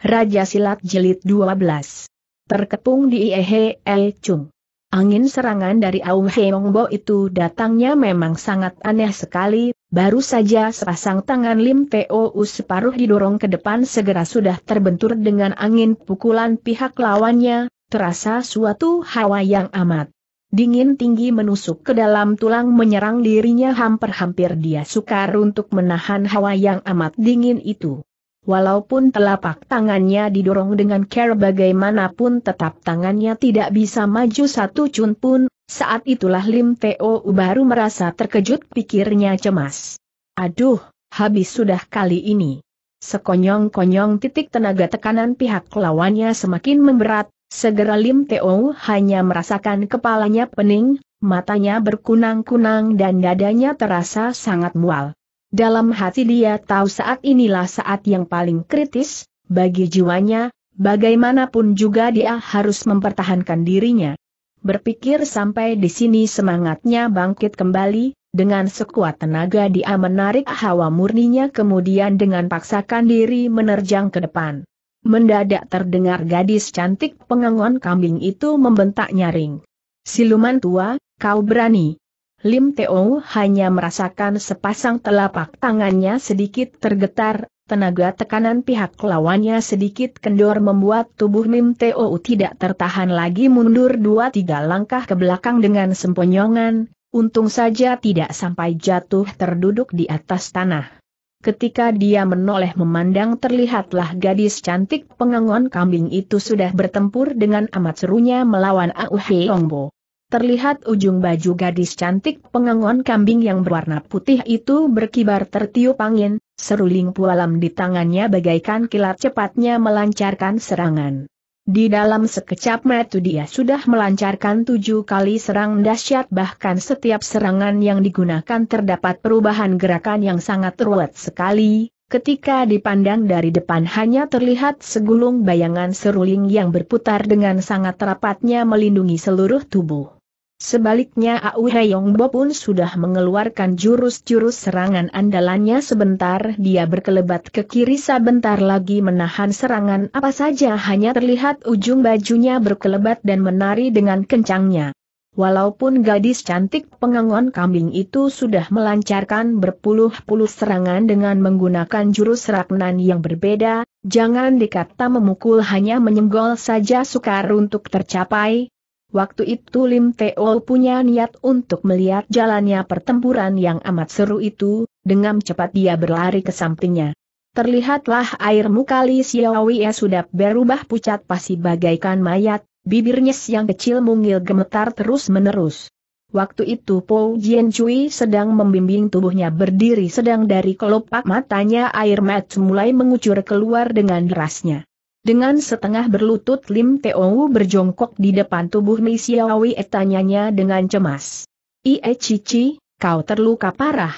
Raja Silat Jilid 12. Terkepung di Iehe -e Chung. Angin serangan dari Au Heongbo itu datangnya memang sangat aneh sekali, baru saja sepasang tangan Lim Tou separuh didorong ke depan segera sudah terbentur dengan angin pukulan pihak lawannya, terasa suatu hawa yang amat. Dingin tinggi menusuk ke dalam tulang menyerang dirinya hampir-hampir dia sukar untuk menahan hawa yang amat dingin itu. Walaupun telapak tangannya didorong dengan care bagaimanapun tetap tangannya tidak bisa maju satu cun pun, saat itulah Lim Teo baru merasa terkejut pikirnya cemas. Aduh, habis sudah kali ini. Sekonyong-konyong titik tenaga tekanan pihak lawannya semakin memberat, segera Lim Teo hanya merasakan kepalanya pening, matanya berkunang-kunang dan dadanya terasa sangat mual. Dalam hati dia tahu saat inilah saat yang paling kritis, bagi jiwanya, bagaimanapun juga dia harus mempertahankan dirinya. Berpikir sampai di sini semangatnya bangkit kembali, dengan sekuat tenaga dia menarik hawa murninya kemudian dengan paksakan diri menerjang ke depan. Mendadak terdengar gadis cantik pengangon kambing itu membentak nyaring. Siluman tua, kau berani. Lim Teo hanya merasakan sepasang telapak tangannya sedikit tergetar, tenaga tekanan pihak lawannya sedikit kendor membuat tubuh Lim Teo tidak tertahan lagi mundur dua tiga langkah ke belakang dengan sempoyongan. untung saja tidak sampai jatuh terduduk di atas tanah. Ketika dia menoleh memandang terlihatlah gadis cantik pengangon kambing itu sudah bertempur dengan amat serunya melawan Au Heongbo. Terlihat ujung baju gadis cantik pengangon kambing yang berwarna putih itu berkibar tertiup angin, seruling pualam di tangannya bagaikan kilat cepatnya melancarkan serangan. Di dalam sekecap metu dia sudah melancarkan tujuh kali serang dahsyat bahkan setiap serangan yang digunakan terdapat perubahan gerakan yang sangat ruwet sekali, ketika dipandang dari depan hanya terlihat segulung bayangan seruling yang berputar dengan sangat rapatnya melindungi seluruh tubuh. Sebaliknya Au Heyongbo pun sudah mengeluarkan jurus-jurus serangan andalannya sebentar dia berkelebat ke kiri sebentar lagi menahan serangan apa saja hanya terlihat ujung bajunya berkelebat dan menari dengan kencangnya. Walaupun gadis cantik pengangon kambing itu sudah melancarkan berpuluh-puluh serangan dengan menggunakan jurus raknan yang berbeda, jangan dikata memukul hanya menyenggol saja sukar untuk tercapai, Waktu itu Lim Teo punya niat untuk melihat jalannya pertempuran yang amat seru itu, dengan cepat dia berlari ke sampingnya. Terlihatlah air muka Li Xiaowie sudah berubah pucat pasi bagaikan mayat, bibirnya yang kecil mungil gemetar terus-menerus. Waktu itu Po Jian Cui sedang membimbing tubuhnya berdiri sedang dari kelopak matanya air mat mulai mengucur keluar dengan derasnya. Dengan setengah berlutut Lim Teo berjongkok di depan tubuh Mi Xiaowi tanyanya dengan cemas. Ie Cici, kau terluka parah.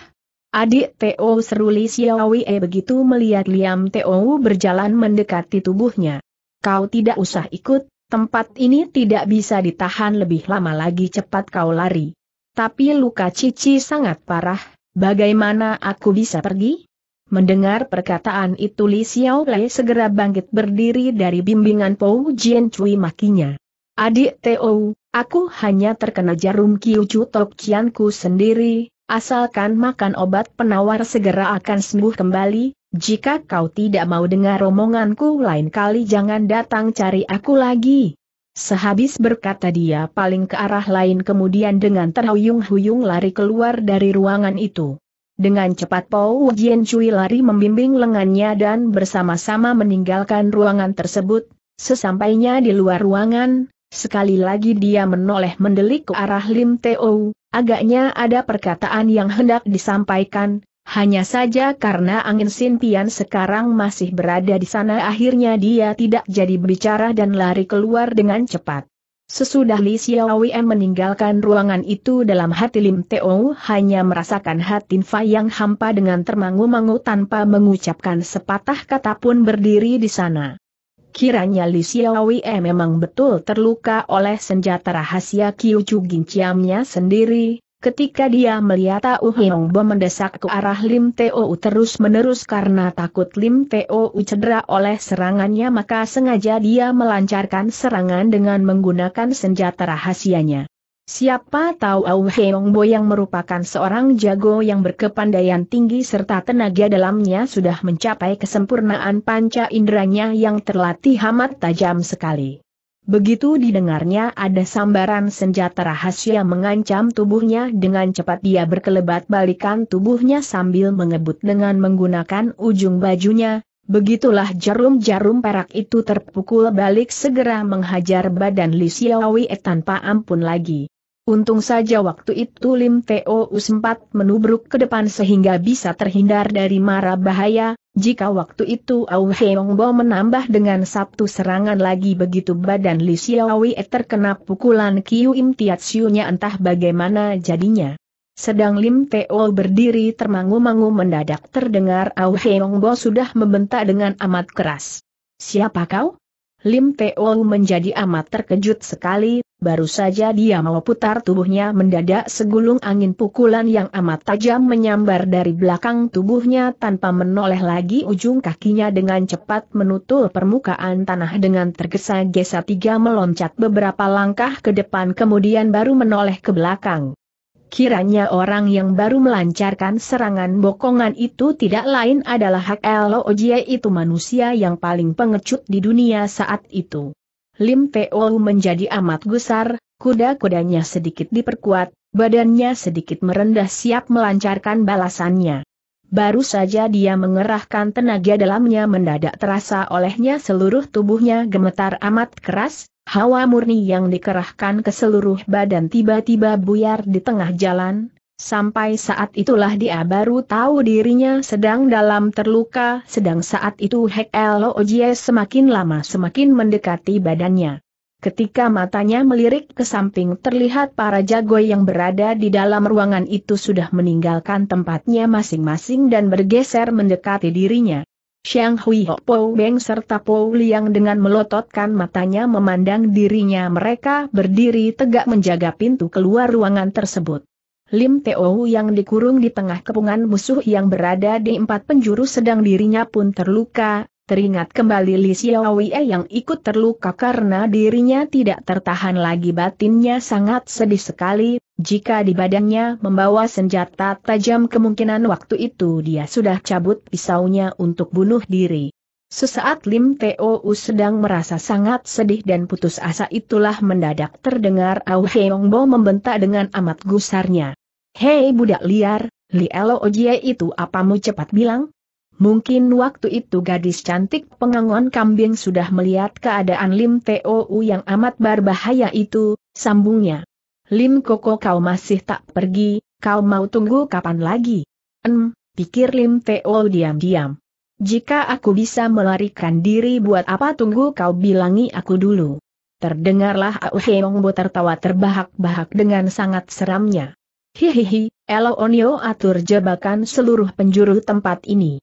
Adik Teo seru Li Xiaowi eh, begitu melihat Liam Teo berjalan mendekati tubuhnya. Kau tidak usah ikut, tempat ini tidak bisa ditahan lebih lama lagi cepat kau lari. Tapi luka Cici sangat parah, bagaimana aku bisa pergi? Mendengar perkataan itu Li Xiao Lei segera bangkit berdiri dari bimbingan Pou Jian Cui makinya. Adik Teo, aku hanya terkena jarum kiucu tok cianku sendiri, asalkan makan obat penawar segera akan sembuh kembali, jika kau tidak mau dengar romonganku, lain kali jangan datang cari aku lagi. Sehabis berkata dia paling ke arah lain kemudian dengan terhuyung-huyung lari keluar dari ruangan itu. Dengan cepat Pou Jien Cui lari membimbing lengannya dan bersama-sama meninggalkan ruangan tersebut. Sesampainya di luar ruangan, sekali lagi dia menoleh mendelik ke arah Lim Teo, agaknya ada perkataan yang hendak disampaikan, hanya saja karena angin sintian sekarang masih berada di sana akhirnya dia tidak jadi berbicara dan lari keluar dengan cepat. Sesudah Li Xiaowen meninggalkan ruangan itu dalam hati Lim Teo hanya merasakan hati Fa yang hampa dengan termangu-mangu tanpa mengucapkan sepatah kata pun berdiri di sana. Kiranya Li Xiaowen memang betul terluka oleh senjata rahasia Kiu Chu Ginciamnya sendiri, Ketika dia melihat Tau Hiong Bo mendesak ke arah Lim Teo terus-menerus karena takut Lim Teo cedera oleh serangannya maka sengaja dia melancarkan serangan dengan menggunakan senjata rahasianya. Siapa tahu Au Heong Bo yang merupakan seorang jago yang berkepandaian tinggi serta tenaga dalamnya sudah mencapai kesempurnaan panca inderanya yang terlatih amat tajam sekali. Begitu didengarnya ada sambaran senjata rahasia mengancam tubuhnya dengan cepat dia berkelebat balikan tubuhnya sambil mengebut dengan menggunakan ujung bajunya, begitulah jarum-jarum perak itu terpukul balik segera menghajar badan Li Xiaowie tanpa ampun lagi. Untung saja waktu itu Lim Teo sempat menubruk ke depan sehingga bisa terhindar dari mara bahaya, jika waktu itu Au Heong Bo menambah dengan satu serangan lagi begitu badan Li Xiaowei terkena pukulan Kiu Im Tiat Siunya entah bagaimana jadinya. Sedang Lim Teo berdiri termangu-mangu mendadak terdengar Au Heong Bo sudah membentak dengan amat keras. Siapa kau? Lim Teo menjadi amat terkejut sekali, baru saja dia mau putar tubuhnya mendadak segulung angin pukulan yang amat tajam menyambar dari belakang tubuhnya tanpa menoleh lagi ujung kakinya dengan cepat menutul permukaan tanah dengan tergesa-gesa tiga meloncat beberapa langkah ke depan kemudian baru menoleh ke belakang. Kiranya orang yang baru melancarkan serangan bokongan itu tidak lain adalah Hak Elo Ojie itu manusia yang paling pengecut di dunia saat itu. Lim Teo menjadi amat gusar, kuda-kudanya sedikit diperkuat, badannya sedikit merendah siap melancarkan balasannya. Baru saja dia mengerahkan tenaga dalamnya mendadak terasa olehnya seluruh tubuhnya gemetar amat keras, Hawa murni yang dikerahkan ke seluruh badan tiba-tiba buyar di tengah jalan, sampai saat itulah dia baru tahu dirinya sedang dalam terluka, sedang saat itu Hek Elo semakin lama semakin mendekati badannya. Ketika matanya melirik ke samping terlihat para jago yang berada di dalam ruangan itu sudah meninggalkan tempatnya masing-masing dan bergeser mendekati dirinya. Xiang Hui Ho Po Beng serta Po Liang dengan melototkan matanya memandang dirinya mereka berdiri tegak menjaga pintu keluar ruangan tersebut. Lim Teo yang dikurung di tengah kepungan musuh yang berada di empat penjuru sedang dirinya pun terluka, Teringat kembali Li Xiaowie yang ikut terluka karena dirinya tidak tertahan lagi batinnya sangat sedih sekali, jika di badannya membawa senjata tajam kemungkinan waktu itu dia sudah cabut pisaunya untuk bunuh diri. Sesaat Lim Teo sedang merasa sangat sedih dan putus asa itulah mendadak terdengar Au Heong Bo membentak dengan amat gusarnya. Hei budak liar, Li Elo Ojie itu apamu cepat bilang, Mungkin waktu itu gadis cantik pengangon kambing sudah melihat keadaan Lim T.O.U. yang amat berbahaya itu, sambungnya. Lim Koko kau masih tak pergi, kau mau tunggu kapan lagi? Em, pikir Lim T.O. diam-diam. Jika aku bisa melarikan diri buat apa tunggu kau bilangi aku dulu. Terdengarlah Au Heong Bo tertawa terbahak-bahak dengan sangat seramnya. Hihihi, Onyo atur jebakan seluruh penjuru tempat ini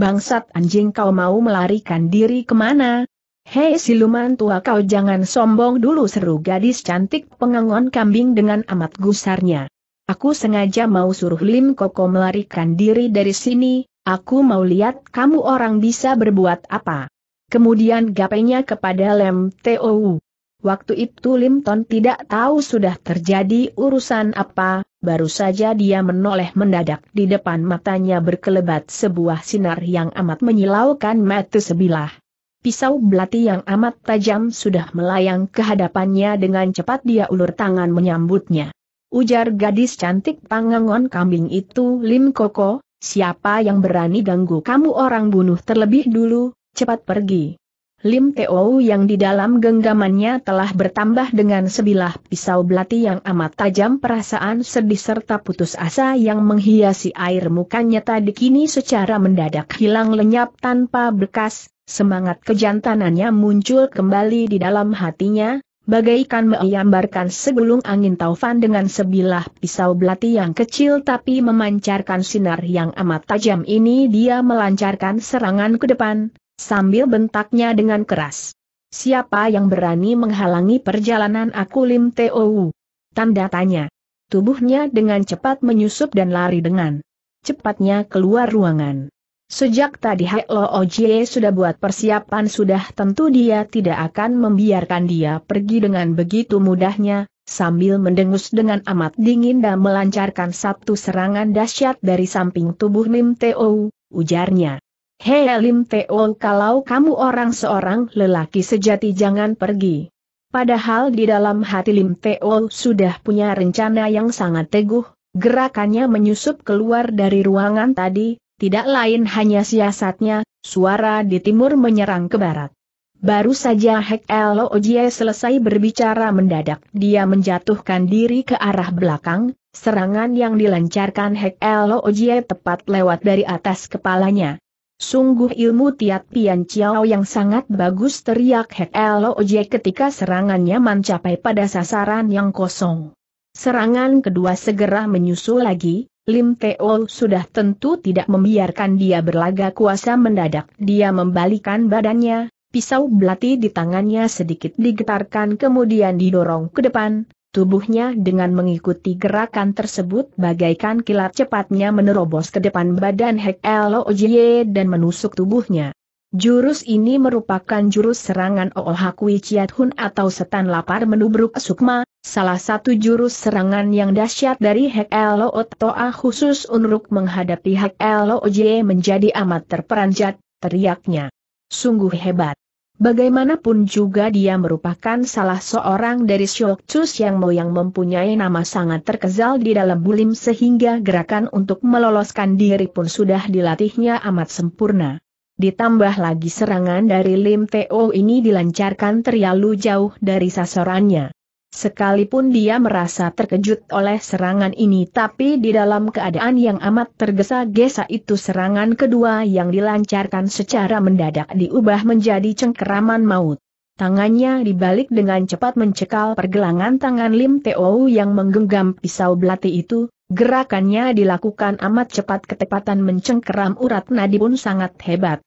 bangsat anjing kau mau melarikan diri kemana? Hei siluman tua kau jangan sombong dulu seru gadis cantik pengangon kambing dengan amat gusarnya. Aku sengaja mau suruh Lim Koko melarikan diri dari sini, aku mau lihat kamu orang bisa berbuat apa. Kemudian gapainya kepada Lem Tou. Waktu itu Lim Ton tidak tahu sudah terjadi urusan apa, baru saja dia menoleh mendadak di depan matanya berkelebat sebuah sinar yang amat menyilaukan mata sebilah. Pisau belati yang amat tajam sudah melayang ke hadapannya dengan cepat dia ulur tangan menyambutnya. Ujar gadis cantik pangangon kambing itu Lim Koko, siapa yang berani ganggu kamu orang bunuh terlebih dulu, cepat pergi. Lim Teo yang di dalam genggamannya telah bertambah dengan sebilah pisau belati yang amat tajam perasaan sedih serta putus asa yang menghiasi air mukanya tadi kini secara mendadak hilang lenyap tanpa bekas, semangat kejantanannya muncul kembali di dalam hatinya, bagaikan meyambarkan segulung angin taufan dengan sebilah pisau belati yang kecil tapi memancarkan sinar yang amat tajam ini dia melancarkan serangan ke depan sambil bentaknya dengan keras. Siapa yang berani menghalangi perjalanan aku Lim Teo? Tanda tanya. Tubuhnya dengan cepat menyusup dan lari dengan cepatnya keluar ruangan. Sejak tadi Hai Lo Ojie sudah buat persiapan sudah tentu dia tidak akan membiarkan dia pergi dengan begitu mudahnya, sambil mendengus dengan amat dingin dan melancarkan satu serangan dahsyat dari samping tubuh Lim Teo, ujarnya. Hei Lim Teol kalau kamu orang seorang lelaki sejati jangan pergi. Padahal di dalam hati Lim Teol sudah punya rencana yang sangat teguh, gerakannya menyusup keluar dari ruangan tadi, tidak lain hanya siasatnya, suara di timur menyerang ke barat. Baru saja Hek Elo Ojie selesai berbicara mendadak dia menjatuhkan diri ke arah belakang, serangan yang dilancarkan Hek Elo Ojie tepat lewat dari atas kepalanya. Sungguh ilmu Tiat Pian Chiao yang sangat bagus teriak Hek Loj ketika serangannya mencapai pada sasaran yang kosong. Serangan kedua segera menyusul lagi, Lim Teo sudah tentu tidak membiarkan dia berlaga kuasa mendadak. Dia membalikan badannya, pisau belati di tangannya sedikit digetarkan kemudian didorong ke depan, Tubuhnya dengan mengikuti gerakan tersebut bagaikan kilat cepatnya menerobos ke depan badan Hek Lojie dan menusuk tubuhnya. Jurus ini merupakan jurus serangan Oohakui Hun atau setan lapar menubruk sukma, salah satu jurus serangan yang dahsyat dari Hek Otoa khusus untuk menghadapi Hek Lojie menjadi amat terperanjat, teriaknya. Sungguh hebat. Bagaimanapun juga dia merupakan salah seorang dari Shokchus yang mau mempunyai nama sangat terkezal di dalam bulim sehingga gerakan untuk meloloskan diri pun sudah dilatihnya amat sempurna. Ditambah lagi serangan dari Lim Teo oh ini dilancarkan terlalu jauh dari sasarannya. Sekalipun dia merasa terkejut oleh serangan ini tapi di dalam keadaan yang amat tergesa-gesa itu serangan kedua yang dilancarkan secara mendadak diubah menjadi cengkeraman maut. Tangannya dibalik dengan cepat mencekal pergelangan tangan Lim Teo yang menggenggam pisau belati itu, gerakannya dilakukan amat cepat ketepatan mencengkeram urat nadi pun sangat hebat.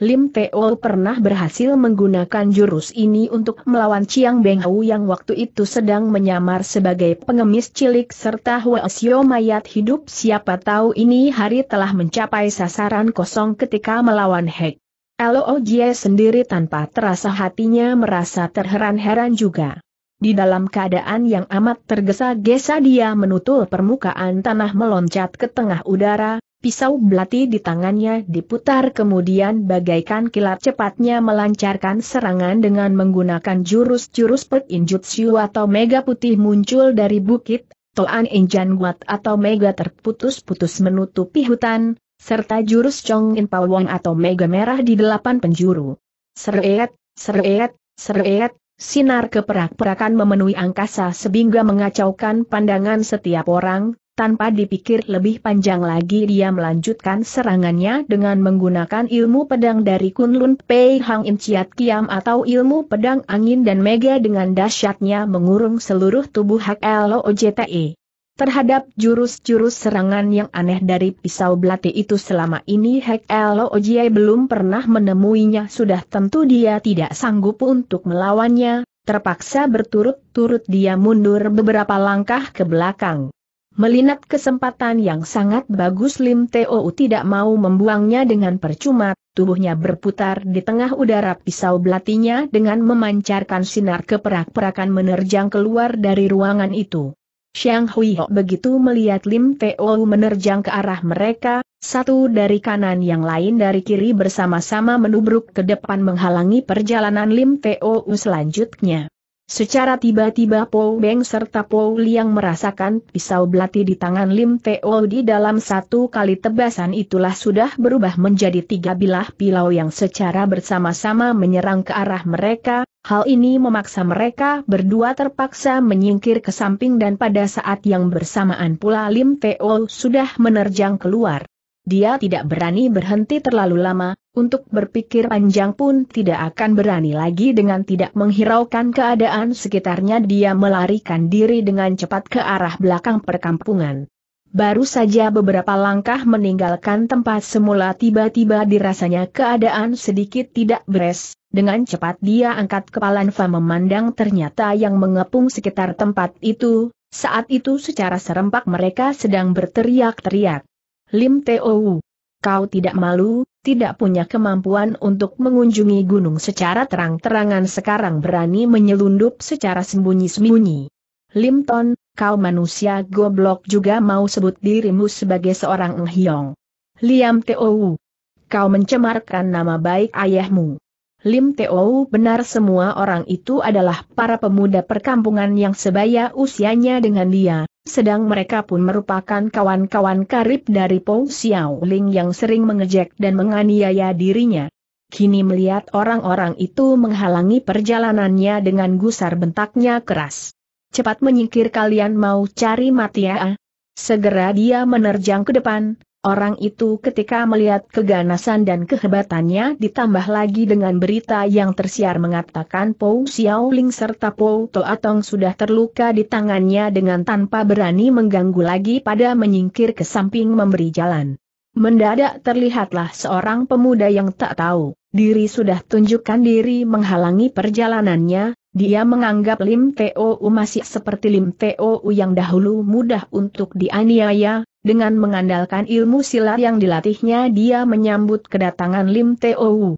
Lim Teo pernah berhasil menggunakan jurus ini untuk melawan Chiang Beng Hau yang waktu itu sedang menyamar sebagai pengemis cilik serta Huasio mayat hidup siapa tahu ini hari telah mencapai sasaran kosong ketika melawan Hek. Lo oh Jie sendiri tanpa terasa hatinya merasa terheran-heran juga. Di dalam keadaan yang amat tergesa-gesa dia menutul permukaan tanah meloncat ke tengah udara, Pisau belati di tangannya diputar kemudian bagaikan kilat cepatnya melancarkan serangan dengan menggunakan jurus-jurus Pek Injutsu atau Mega Putih muncul dari bukit, Toan Injan Guat atau Mega terputus-putus menutupi hutan, serta jurus Chong In Pawon atau Mega Merah di delapan penjuru. Seret, seret, seret, Sinar keperak-perakan memenuhi angkasa sehingga mengacaukan pandangan setiap orang, tanpa dipikir lebih panjang lagi dia melanjutkan serangannya dengan menggunakan ilmu pedang dari Kunlun Pei Hang In Chiat Kiam atau ilmu pedang angin dan mega dengan dahsyatnya mengurung seluruh tubuh Hak LOJTE. Terhadap jurus-jurus serangan yang aneh dari pisau belati itu selama ini Hek Elo Ojie belum pernah menemuinya sudah tentu dia tidak sanggup untuk melawannya, terpaksa berturut-turut dia mundur beberapa langkah ke belakang. Melinat kesempatan yang sangat bagus Lim Teo tidak mau membuangnya dengan percuma, tubuhnya berputar di tengah udara pisau belatinya dengan memancarkan sinar keperak-perakan menerjang keluar dari ruangan itu. Xiang Ho begitu melihat Lim Teo menerjang ke arah mereka, satu dari kanan yang lain dari kiri bersama-sama menubruk ke depan menghalangi perjalanan Lim Teo selanjutnya. Secara tiba-tiba Po Beng serta Po Liang merasakan pisau belati di tangan Lim Teo di dalam satu kali tebasan itulah sudah berubah menjadi tiga bilah pilau yang secara bersama-sama menyerang ke arah mereka, Hal ini memaksa mereka berdua terpaksa menyingkir ke samping dan pada saat yang bersamaan pula Lim Teo sudah menerjang keluar. Dia tidak berani berhenti terlalu lama, untuk berpikir panjang pun tidak akan berani lagi dengan tidak menghiraukan keadaan sekitarnya dia melarikan diri dengan cepat ke arah belakang perkampungan. Baru saja beberapa langkah meninggalkan tempat semula tiba-tiba dirasanya keadaan sedikit tidak beres, dengan cepat dia angkat kepala Nfa memandang ternyata yang mengepung sekitar tempat itu, saat itu secara serempak mereka sedang berteriak-teriak. Lim Teo, kau tidak malu, tidak punya kemampuan untuk mengunjungi gunung secara terang-terangan sekarang berani menyelundup secara sembunyi-sembunyi. Lim Ton, kau manusia goblok juga mau sebut dirimu sebagai seorang enghiong. Liam Teo, kau mencemarkan nama baik ayahmu. Lim Teo benar semua orang itu adalah para pemuda perkampungan yang sebaya usianya dengan dia, sedang mereka pun merupakan kawan-kawan karib dari Po Xiao Ling yang sering mengejek dan menganiaya dirinya. Kini melihat orang-orang itu menghalangi perjalanannya dengan gusar bentaknya keras. Cepat menyingkir kalian mau cari mati ya. Segera dia menerjang ke depan, Orang itu ketika melihat keganasan dan kehebatannya ditambah lagi dengan berita yang tersiar mengatakan Xiao Xiaoling serta Toa Toatong sudah terluka di tangannya dengan tanpa berani mengganggu lagi pada menyingkir ke samping memberi jalan. Mendadak terlihatlah seorang pemuda yang tak tahu, diri sudah tunjukkan diri menghalangi perjalanannya, dia menganggap Lim Teo U masih seperti Lim Teo U yang dahulu mudah untuk dianiaya, dengan mengandalkan ilmu silat yang dilatihnya dia menyambut kedatangan Lim Teo U.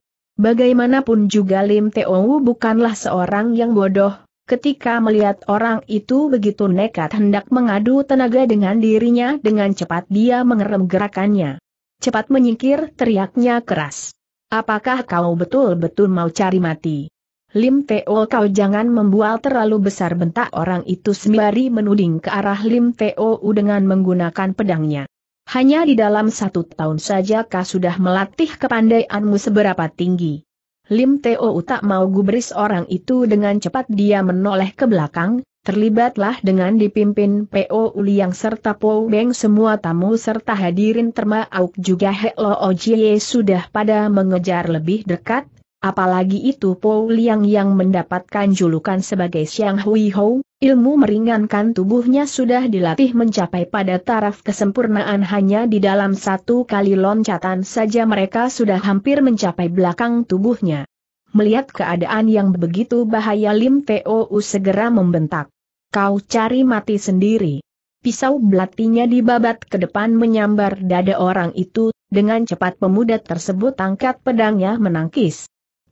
Bagaimanapun juga Lim Teo U bukanlah seorang yang bodoh, ketika melihat orang itu begitu nekat hendak mengadu tenaga dengan dirinya dengan cepat dia mengerem gerakannya. Cepat menyingkir teriaknya keras. Apakah kau betul-betul mau cari mati? Lim Teo kau jangan membual terlalu besar bentak orang itu sembari menuding ke arah Lim Teo dengan menggunakan pedangnya. Hanya di dalam satu tahun saja kau sudah melatih kepandaianmu seberapa tinggi. Lim Teo tak mau gubris orang itu dengan cepat dia menoleh ke belakang, terlibatlah dengan dipimpin P.O. Uliang serta Po Beng semua tamu serta hadirin termauk juga He Lo Ojie sudah pada mengejar lebih dekat, Apalagi itu Po Liang yang mendapatkan julukan sebagai Siang Hui Hou, ilmu meringankan tubuhnya sudah dilatih mencapai pada taraf kesempurnaan hanya di dalam satu kali loncatan saja mereka sudah hampir mencapai belakang tubuhnya. Melihat keadaan yang begitu bahaya Lim U segera membentak. Kau cari mati sendiri. Pisau belatinya dibabat ke depan menyambar dada orang itu, dengan cepat pemuda tersebut angkat pedangnya menangkis.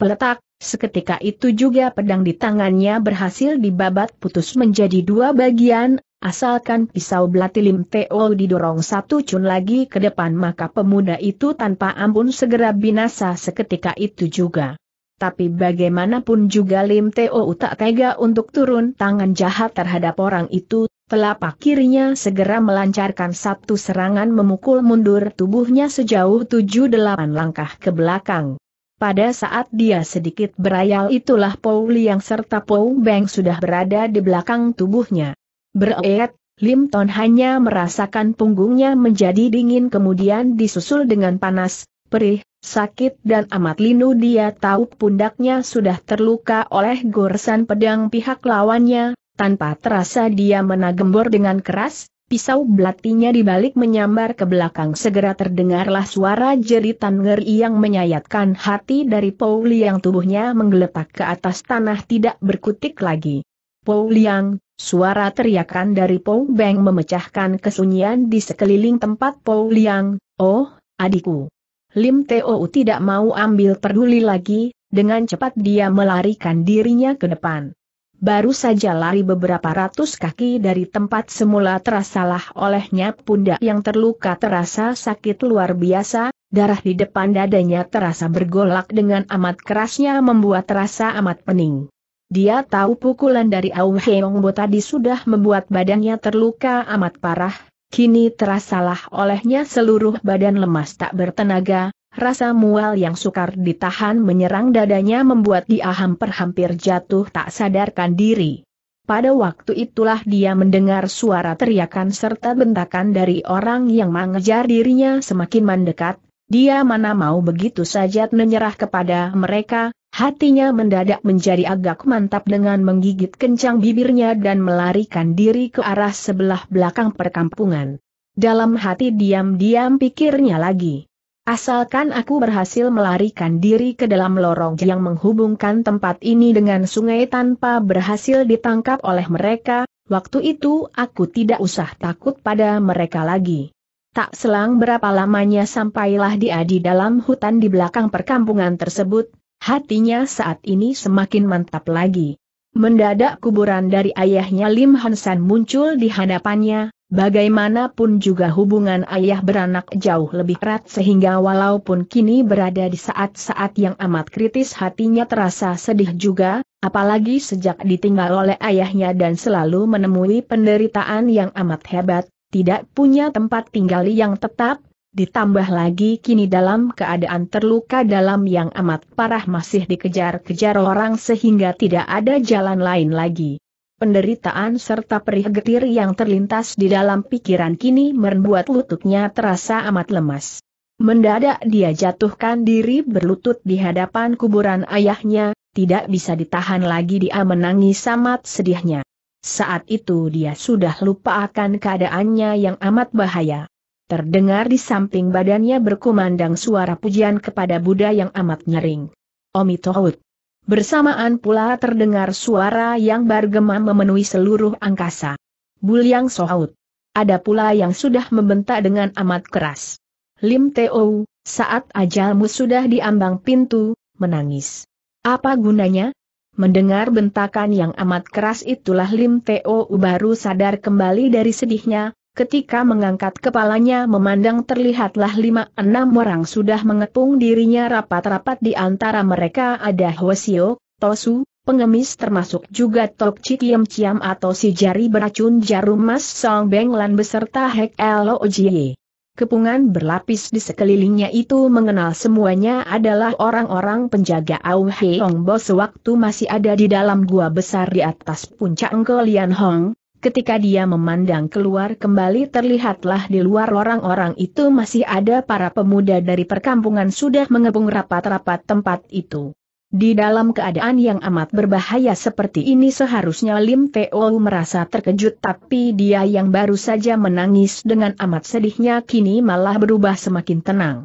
Peletak, seketika itu juga pedang di tangannya berhasil dibabat putus menjadi dua bagian, asalkan pisau belati Lim Teo didorong satu cun lagi ke depan maka pemuda itu tanpa ampun segera binasa seketika itu juga. Tapi bagaimanapun juga Lim Teo tak tega untuk turun tangan jahat terhadap orang itu, telapak kirinya segera melancarkan satu serangan memukul mundur tubuhnya sejauh tujuh delapan langkah ke belakang. Pada saat dia sedikit berayal itulah Pou Liang serta Pou Beng sudah berada di belakang tubuhnya. Bereet, Lim Ton hanya merasakan punggungnya menjadi dingin kemudian disusul dengan panas, perih, sakit dan amat linu dia tahu pundaknya sudah terluka oleh goresan pedang pihak lawannya, tanpa terasa dia menagembor dengan keras, Pisau belatinya dibalik menyambar ke belakang segera terdengarlah suara jeritan ngeri yang menyayatkan hati dari Paul yang tubuhnya menggeletak ke atas tanah tidak berkutik lagi. Paul yang, suara teriakan dari Paul Beng memecahkan kesunyian di sekeliling tempat Paul yang, oh, adikku. Lim Teo tidak mau ambil peduli lagi, dengan cepat dia melarikan dirinya ke depan baru saja lari beberapa ratus kaki dari tempat semula terasalah olehnya pundak yang terluka terasa sakit luar biasa, darah di depan dadanya terasa bergolak dengan amat kerasnya membuat terasa amat pening. Dia tahu pukulan dari Au Bo tadi sudah membuat badannya terluka amat parah, kini terasalah olehnya seluruh badan lemas tak bertenaga, Rasa mual yang sukar ditahan menyerang dadanya membuat dia hampir-hampir jatuh tak sadarkan diri. Pada waktu itulah dia mendengar suara teriakan serta bentakan dari orang yang mengejar dirinya semakin mendekat, dia mana mau begitu saja menyerah kepada mereka, hatinya mendadak menjadi agak mantap dengan menggigit kencang bibirnya dan melarikan diri ke arah sebelah belakang perkampungan. Dalam hati diam-diam pikirnya lagi. Asalkan aku berhasil melarikan diri ke dalam lorong yang menghubungkan tempat ini dengan sungai tanpa berhasil ditangkap oleh mereka, waktu itu aku tidak usah takut pada mereka lagi. Tak selang berapa lamanya sampailah dia di dalam hutan di belakang perkampungan tersebut, hatinya saat ini semakin mantap lagi. Mendadak kuburan dari ayahnya Lim Hansan muncul di hadapannya, Bagaimanapun juga hubungan ayah beranak jauh lebih erat sehingga walaupun kini berada di saat-saat yang amat kritis hatinya terasa sedih juga, apalagi sejak ditinggal oleh ayahnya dan selalu menemui penderitaan yang amat hebat, tidak punya tempat tinggal yang tetap, ditambah lagi kini dalam keadaan terluka dalam yang amat parah masih dikejar-kejar orang sehingga tidak ada jalan lain lagi penderitaan serta perih getir yang terlintas di dalam pikiran kini membuat lututnya terasa amat lemas. Mendadak dia jatuhkan diri berlutut di hadapan kuburan ayahnya, tidak bisa ditahan lagi dia menangis amat sedihnya. Saat itu dia sudah lupa akan keadaannya yang amat bahaya. Terdengar di samping badannya berkumandang suara pujian kepada Buddha yang amat nyering. Omitohut. Bersamaan pula terdengar suara yang bergema memenuhi seluruh angkasa. Buliang sohaut. Ada pula yang sudah membentak dengan amat keras. Lim Teo, saat ajalmu sudah diambang pintu, menangis. Apa gunanya? Mendengar bentakan yang amat keras itulah Lim Teo baru sadar kembali dari sedihnya, Ketika mengangkat kepalanya memandang terlihatlah lima enam orang sudah mengepung dirinya rapat-rapat di antara mereka ada Hwasio, Tosu, pengemis termasuk juga Tok Chikiem Chiam atau si jari beracun jarum mas Song Beng Benglan beserta Hek J Y. Kepungan berlapis di sekelilingnya itu mengenal semuanya adalah orang-orang penjaga Au Heong Bo sewaktu masih ada di dalam gua besar di atas puncak Lian Hong, Ketika dia memandang keluar kembali terlihatlah di luar orang-orang itu masih ada para pemuda dari perkampungan sudah mengepung rapat-rapat tempat itu. Di dalam keadaan yang amat berbahaya seperti ini seharusnya Lim Teo merasa terkejut tapi dia yang baru saja menangis dengan amat sedihnya kini malah berubah semakin tenang.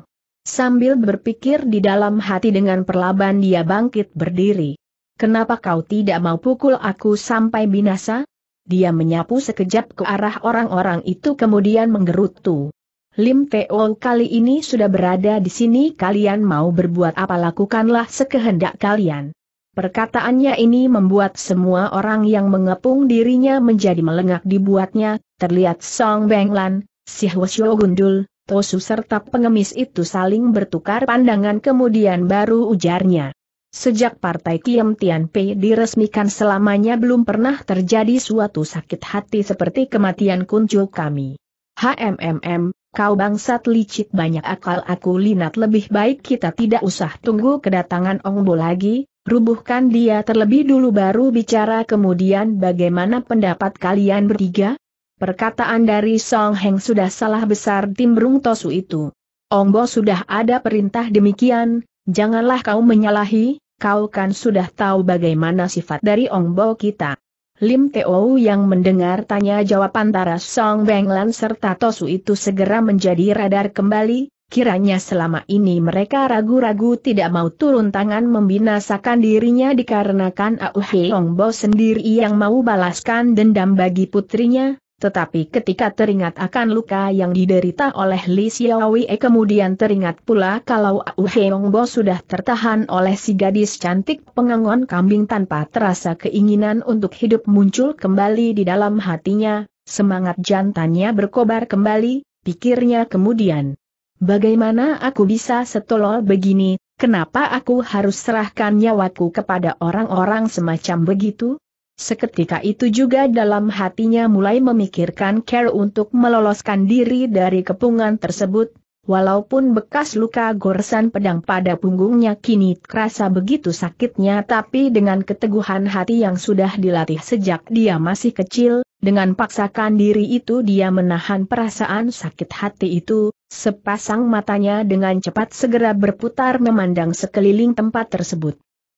Sambil berpikir di dalam hati dengan perlahan dia bangkit berdiri. Kenapa kau tidak mau pukul aku sampai binasa? Dia menyapu sekejap ke arah orang-orang itu kemudian menggerutu. Lim Teo kali ini sudah berada di sini kalian mau berbuat apa lakukanlah sekehendak kalian. Perkataannya ini membuat semua orang yang mengepung dirinya menjadi melengak dibuatnya, terlihat Song Benglan, Si Hwasyo Gundul, Tosu serta pengemis itu saling bertukar pandangan kemudian baru ujarnya. Sejak Partai Kiem Tian Pei diresmikan selamanya belum pernah terjadi suatu sakit hati seperti kematian kunjo kami. HMMM, kau bangsat licik banyak akal aku linat lebih baik kita tidak usah tunggu kedatangan Ong Bo lagi, rubuhkan dia terlebih dulu baru bicara kemudian bagaimana pendapat kalian bertiga? Perkataan dari Song Heng sudah salah besar timbrung Tosu itu. Ong Bo sudah ada perintah demikian, janganlah kau menyalahi, kau kan sudah tahu bagaimana sifat dari Ong Bo kita. Lim Teo yang mendengar tanya jawab antara Song Benglan serta Tosu itu segera menjadi radar kembali, kiranya selama ini mereka ragu-ragu tidak mau turun tangan membinasakan dirinya dikarenakan Au Hei Bo sendiri yang mau balaskan dendam bagi putrinya, tetapi ketika teringat akan luka yang diderita oleh Li Xiaowei eh, kemudian teringat pula kalau Au Heongbo sudah tertahan oleh si gadis cantik pengangon kambing tanpa terasa keinginan untuk hidup muncul kembali di dalam hatinya, semangat jantannya berkobar kembali, pikirnya kemudian. Bagaimana aku bisa setolol begini, kenapa aku harus serahkan nyawaku kepada orang-orang semacam begitu? Seketika itu juga dalam hatinya mulai memikirkan care untuk meloloskan diri dari kepungan tersebut, walaupun bekas luka goresan pedang pada punggungnya kini terasa begitu sakitnya tapi dengan keteguhan hati yang sudah dilatih sejak dia masih kecil, dengan paksakan diri itu dia menahan perasaan sakit hati itu, sepasang matanya dengan cepat segera berputar memandang sekeliling tempat tersebut.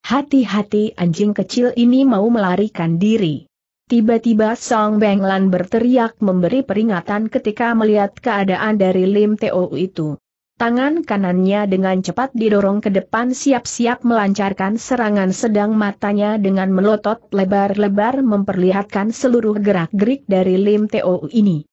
Hati-hati anjing kecil ini mau melarikan diri. Tiba-tiba Song Lan berteriak memberi peringatan ketika melihat keadaan dari Lim Teo itu. Tangan kanannya dengan cepat didorong ke depan siap-siap melancarkan serangan sedang matanya dengan melotot lebar-lebar memperlihatkan seluruh gerak-gerik dari Lim Teo ini.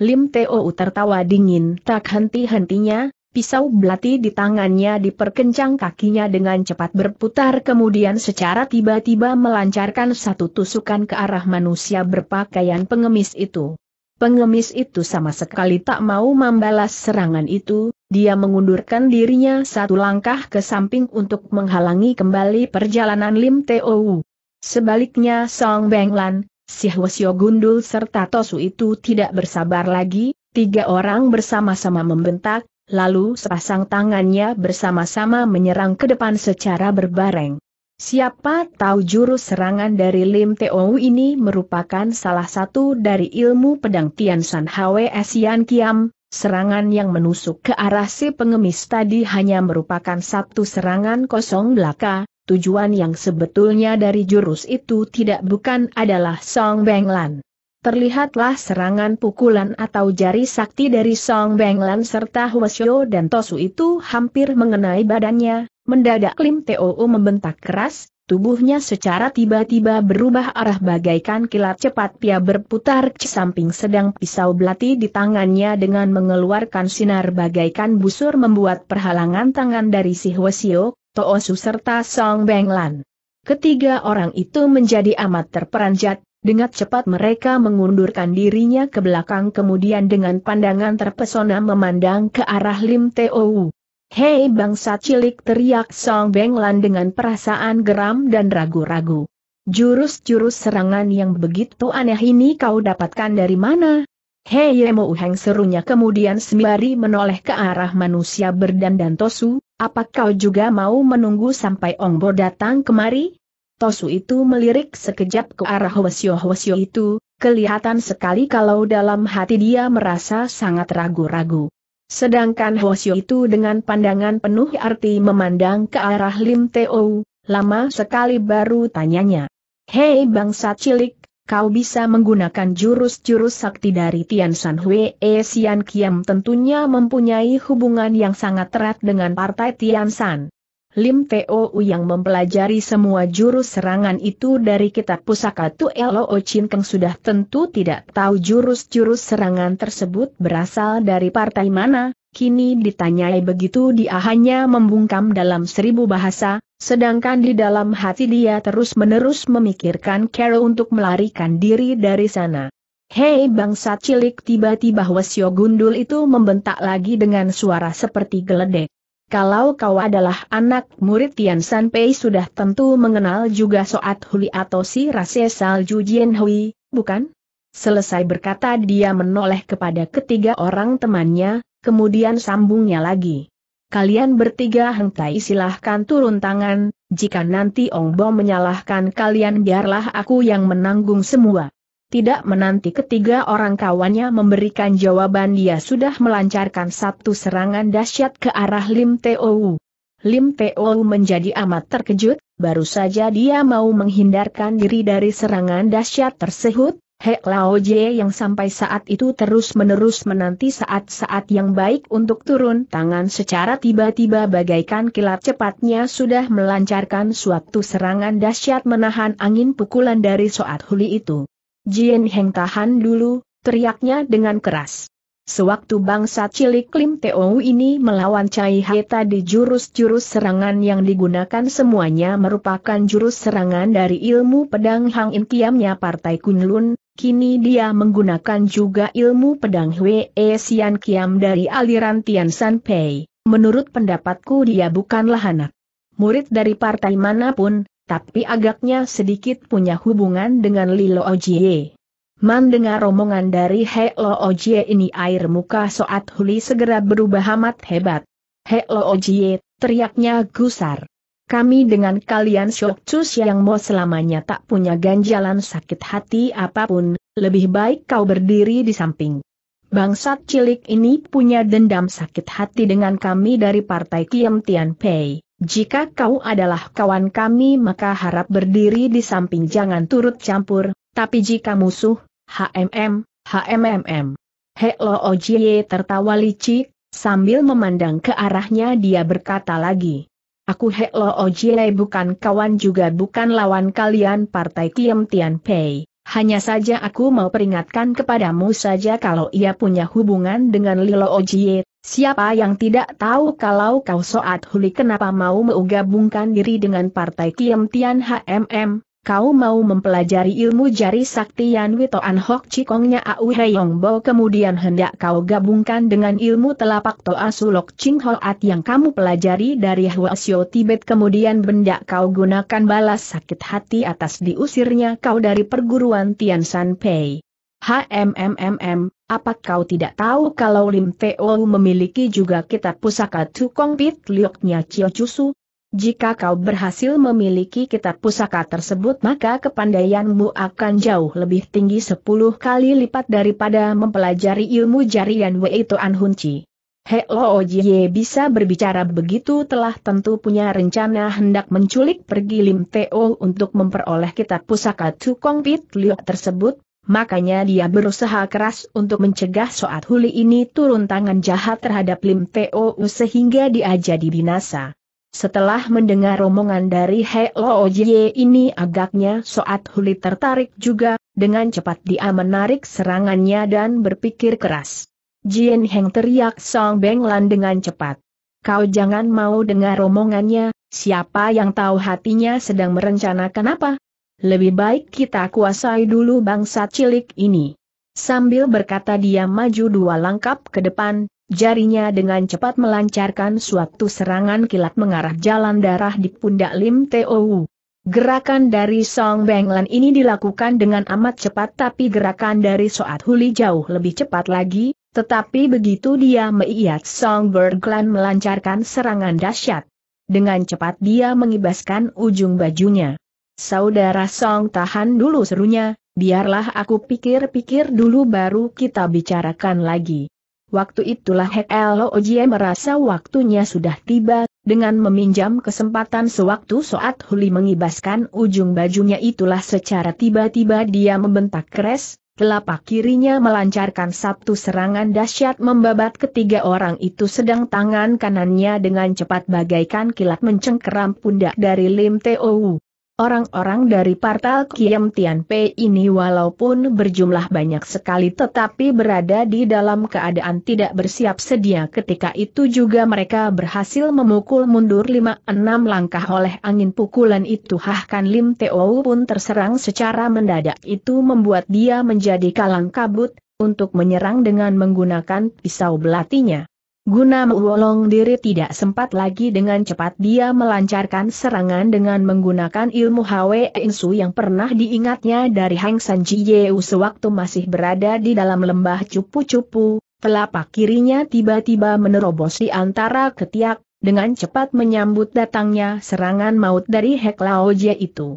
Lim Teo tertawa dingin tak henti-hentinya, pisau belati di tangannya diperkencang kakinya dengan cepat berputar kemudian secara tiba-tiba melancarkan satu tusukan ke arah manusia berpakaian pengemis itu. Pengemis itu sama sekali tak mau membalas serangan itu, dia mengundurkan dirinya satu langkah ke samping untuk menghalangi kembali perjalanan Lim Teo. Sebaliknya Song Benglan, Si Hwasyo Gundul serta Tosu itu tidak bersabar lagi, tiga orang bersama-sama membentak, lalu sepasang tangannya bersama-sama menyerang ke depan secara berbareng. Siapa tahu jurus serangan dari Lim Teo ini merupakan salah satu dari ilmu pedang Tian San Hwe Sian Kiam, serangan yang menusuk ke arah si pengemis tadi hanya merupakan satu serangan kosong belaka, tujuan yang sebetulnya dari jurus itu tidak bukan adalah Song Beng Lan terlihatlah serangan pukulan atau jari sakti dari Song Benglan serta Huasyo dan Tosu itu hampir mengenai badannya, mendadak Lim Teo membentak keras, tubuhnya secara tiba-tiba berubah arah bagaikan kilat cepat pia berputar ke samping sedang pisau belati di tangannya dengan mengeluarkan sinar bagaikan busur membuat perhalangan tangan dari si Huasyo, Toosu serta Song Benglan. Ketiga orang itu menjadi amat terperanjat, dengan cepat mereka mengundurkan dirinya ke belakang kemudian dengan pandangan terpesona memandang ke arah Lim Tou. Hei bangsa cilik teriak Song Benglan dengan perasaan geram dan ragu-ragu. Jurus-jurus serangan yang begitu aneh ini kau dapatkan dari mana? Hei Yemo Uheng serunya kemudian sembari menoleh ke arah manusia berdandan Tosu, apa kau juga mau menunggu sampai Ongbo datang kemari? Tosu itu melirik sekejap ke arah Hwasyo-Hwasyo itu, kelihatan sekali kalau dalam hati dia merasa sangat ragu-ragu. Sedangkan Hwasyo itu dengan pandangan penuh arti memandang ke arah Lim Teo, lama sekali baru tanyanya. Hei bangsa cilik, kau bisa menggunakan jurus-jurus sakti dari Tian San Hui E Sian Kiam tentunya mempunyai hubungan yang sangat erat dengan partai Tian San. Lim Teo yang mempelajari semua jurus serangan itu dari kitab pusaka Tu Elo Chin Keng sudah tentu tidak tahu jurus-jurus serangan tersebut berasal dari partai mana, kini ditanyai begitu dia hanya membungkam dalam seribu bahasa, sedangkan di dalam hati dia terus-menerus memikirkan Carol untuk melarikan diri dari sana. Hei bangsa cilik tiba-tiba Wasyo Gundul itu membentak lagi dengan suara seperti geledek. Kalau kau adalah anak murid Tian San sudah tentu mengenal juga Soat Huli atau si Rase Salju Jien Hui, bukan? Selesai berkata dia menoleh kepada ketiga orang temannya, kemudian sambungnya lagi. Kalian bertiga hentai silahkan turun tangan, jika nanti Ong Bo menyalahkan kalian biarlah aku yang menanggung semua tidak menanti ketiga orang kawannya memberikan jawaban dia sudah melancarkan satu serangan dahsyat ke arah Lim Teo. Lim Teo menjadi amat terkejut, baru saja dia mau menghindarkan diri dari serangan dahsyat tersebut, He Lao Jie yang sampai saat itu terus-menerus menanti saat-saat yang baik untuk turun tangan secara tiba-tiba bagaikan kilat cepatnya sudah melancarkan suatu serangan dahsyat menahan angin pukulan dari Soat Huli itu. Jien Heng tahan dulu, teriaknya dengan keras. Sewaktu bangsa cilik Lim Teo ini melawan Cai He tadi jurus-jurus serangan yang digunakan semuanya merupakan jurus serangan dari ilmu pedang Hang In Kiamnya Partai Kunlun, kini dia menggunakan juga ilmu pedang Hwee Sian Kiam dari aliran Tian San Pei. Menurut pendapatku dia bukanlah anak murid dari partai manapun, tapi agaknya sedikit punya hubungan dengan Lilo Ojie. Mendengar omongan dari Lo Ojie ini air muka Soat Huli segera berubah amat hebat. Lo Ojie, teriaknya gusar. Kami dengan kalian syok cus yang mau selamanya tak punya ganjalan sakit hati apapun, lebih baik kau berdiri di samping. Bangsat cilik ini punya dendam sakit hati dengan kami dari partai Kiem Tian Pei. Jika kau adalah kawan kami maka harap berdiri di samping jangan turut campur, tapi jika musuh, HMM, HMMM. lo Ojiye, tertawa licik, sambil memandang ke arahnya dia berkata lagi. Aku lo Ojiye bukan kawan juga bukan lawan kalian partai Kiem Tian Pei. Hanya saja aku mau peringatkan kepadamu saja kalau ia punya hubungan dengan Lilo Ojiye. Siapa yang tidak tahu kalau kau soat huli kenapa mau menggabungkan diri dengan partai Kiem Tian HMM, kau mau mempelajari ilmu jari sakti Yan Wito An Hok Cikongnya Au Heyong Bo kemudian hendak kau gabungkan dengan ilmu telapak Toa Sulok Ching Hoat yang kamu pelajari dari Hwa Sio Tibet kemudian benda kau gunakan balas sakit hati atas diusirnya kau dari perguruan Tian San Pei. HMMMM, apa kau tidak tahu kalau Lim Teo memiliki juga kitab pusaka Tukong Pit Lioknya Chio Chusu? Jika kau berhasil memiliki kitab pusaka tersebut maka kepandaianmu akan jauh lebih tinggi sepuluh kali lipat daripada mempelajari ilmu jarian Wei Toan Hun Chi. He Lo bisa berbicara begitu telah tentu punya rencana hendak menculik pergi Lim Teo untuk memperoleh kitab pusaka Tukong Pit Liok tersebut makanya dia berusaha keras untuk mencegah Soat Huli ini turun tangan jahat terhadap Lim Teo sehingga dia jadi binasa. Setelah mendengar omongan dari He Lo Jie ini agaknya Soat Huli tertarik juga, dengan cepat dia menarik serangannya dan berpikir keras. Jien Heng teriak Song Beng Lan dengan cepat. Kau jangan mau dengar omongannya, siapa yang tahu hatinya sedang merencanakan apa? lebih baik kita kuasai dulu bangsa cilik ini. Sambil berkata dia maju dua langkah ke depan, jarinya dengan cepat melancarkan suatu serangan kilat mengarah jalan darah di pundak Lim Teo. Gerakan dari Song Benglan ini dilakukan dengan amat cepat tapi gerakan dari Soat Huli jauh lebih cepat lagi, tetapi begitu dia melihat Song Berglan melancarkan serangan dahsyat. Dengan cepat dia mengibaskan ujung bajunya. Saudara Song tahan dulu serunya, biarlah aku pikir-pikir dulu baru kita bicarakan lagi. Waktu itulah Hek Lo merasa waktunya sudah tiba, dengan meminjam kesempatan sewaktu saat Huli mengibaskan ujung bajunya itulah secara tiba-tiba dia membentak keras, telapak kirinya melancarkan satu serangan dahsyat membabat ketiga orang itu sedang tangan kanannya dengan cepat bagaikan kilat mencengkeram pundak dari Lim Teowu. Orang-orang dari Partal Kiem Tian Pei ini walaupun berjumlah banyak sekali tetapi berada di dalam keadaan tidak bersiap sedia ketika itu juga mereka berhasil memukul mundur 5-6 langkah oleh angin pukulan itu Hahkan Lim Teo pun terserang secara mendadak itu membuat dia menjadi kalang kabut, untuk menyerang dengan menggunakan pisau belatinya. Guna mewolong diri tidak sempat lagi dengan cepat dia melancarkan serangan dengan menggunakan ilmu Hwe Insu yang pernah diingatnya dari Hang San Ji Yeu sewaktu masih berada di dalam lembah cupu-cupu, telapak kirinya tiba-tiba menerobos di antara ketiak, dengan cepat menyambut datangnya serangan maut dari Hek Lao Jie itu.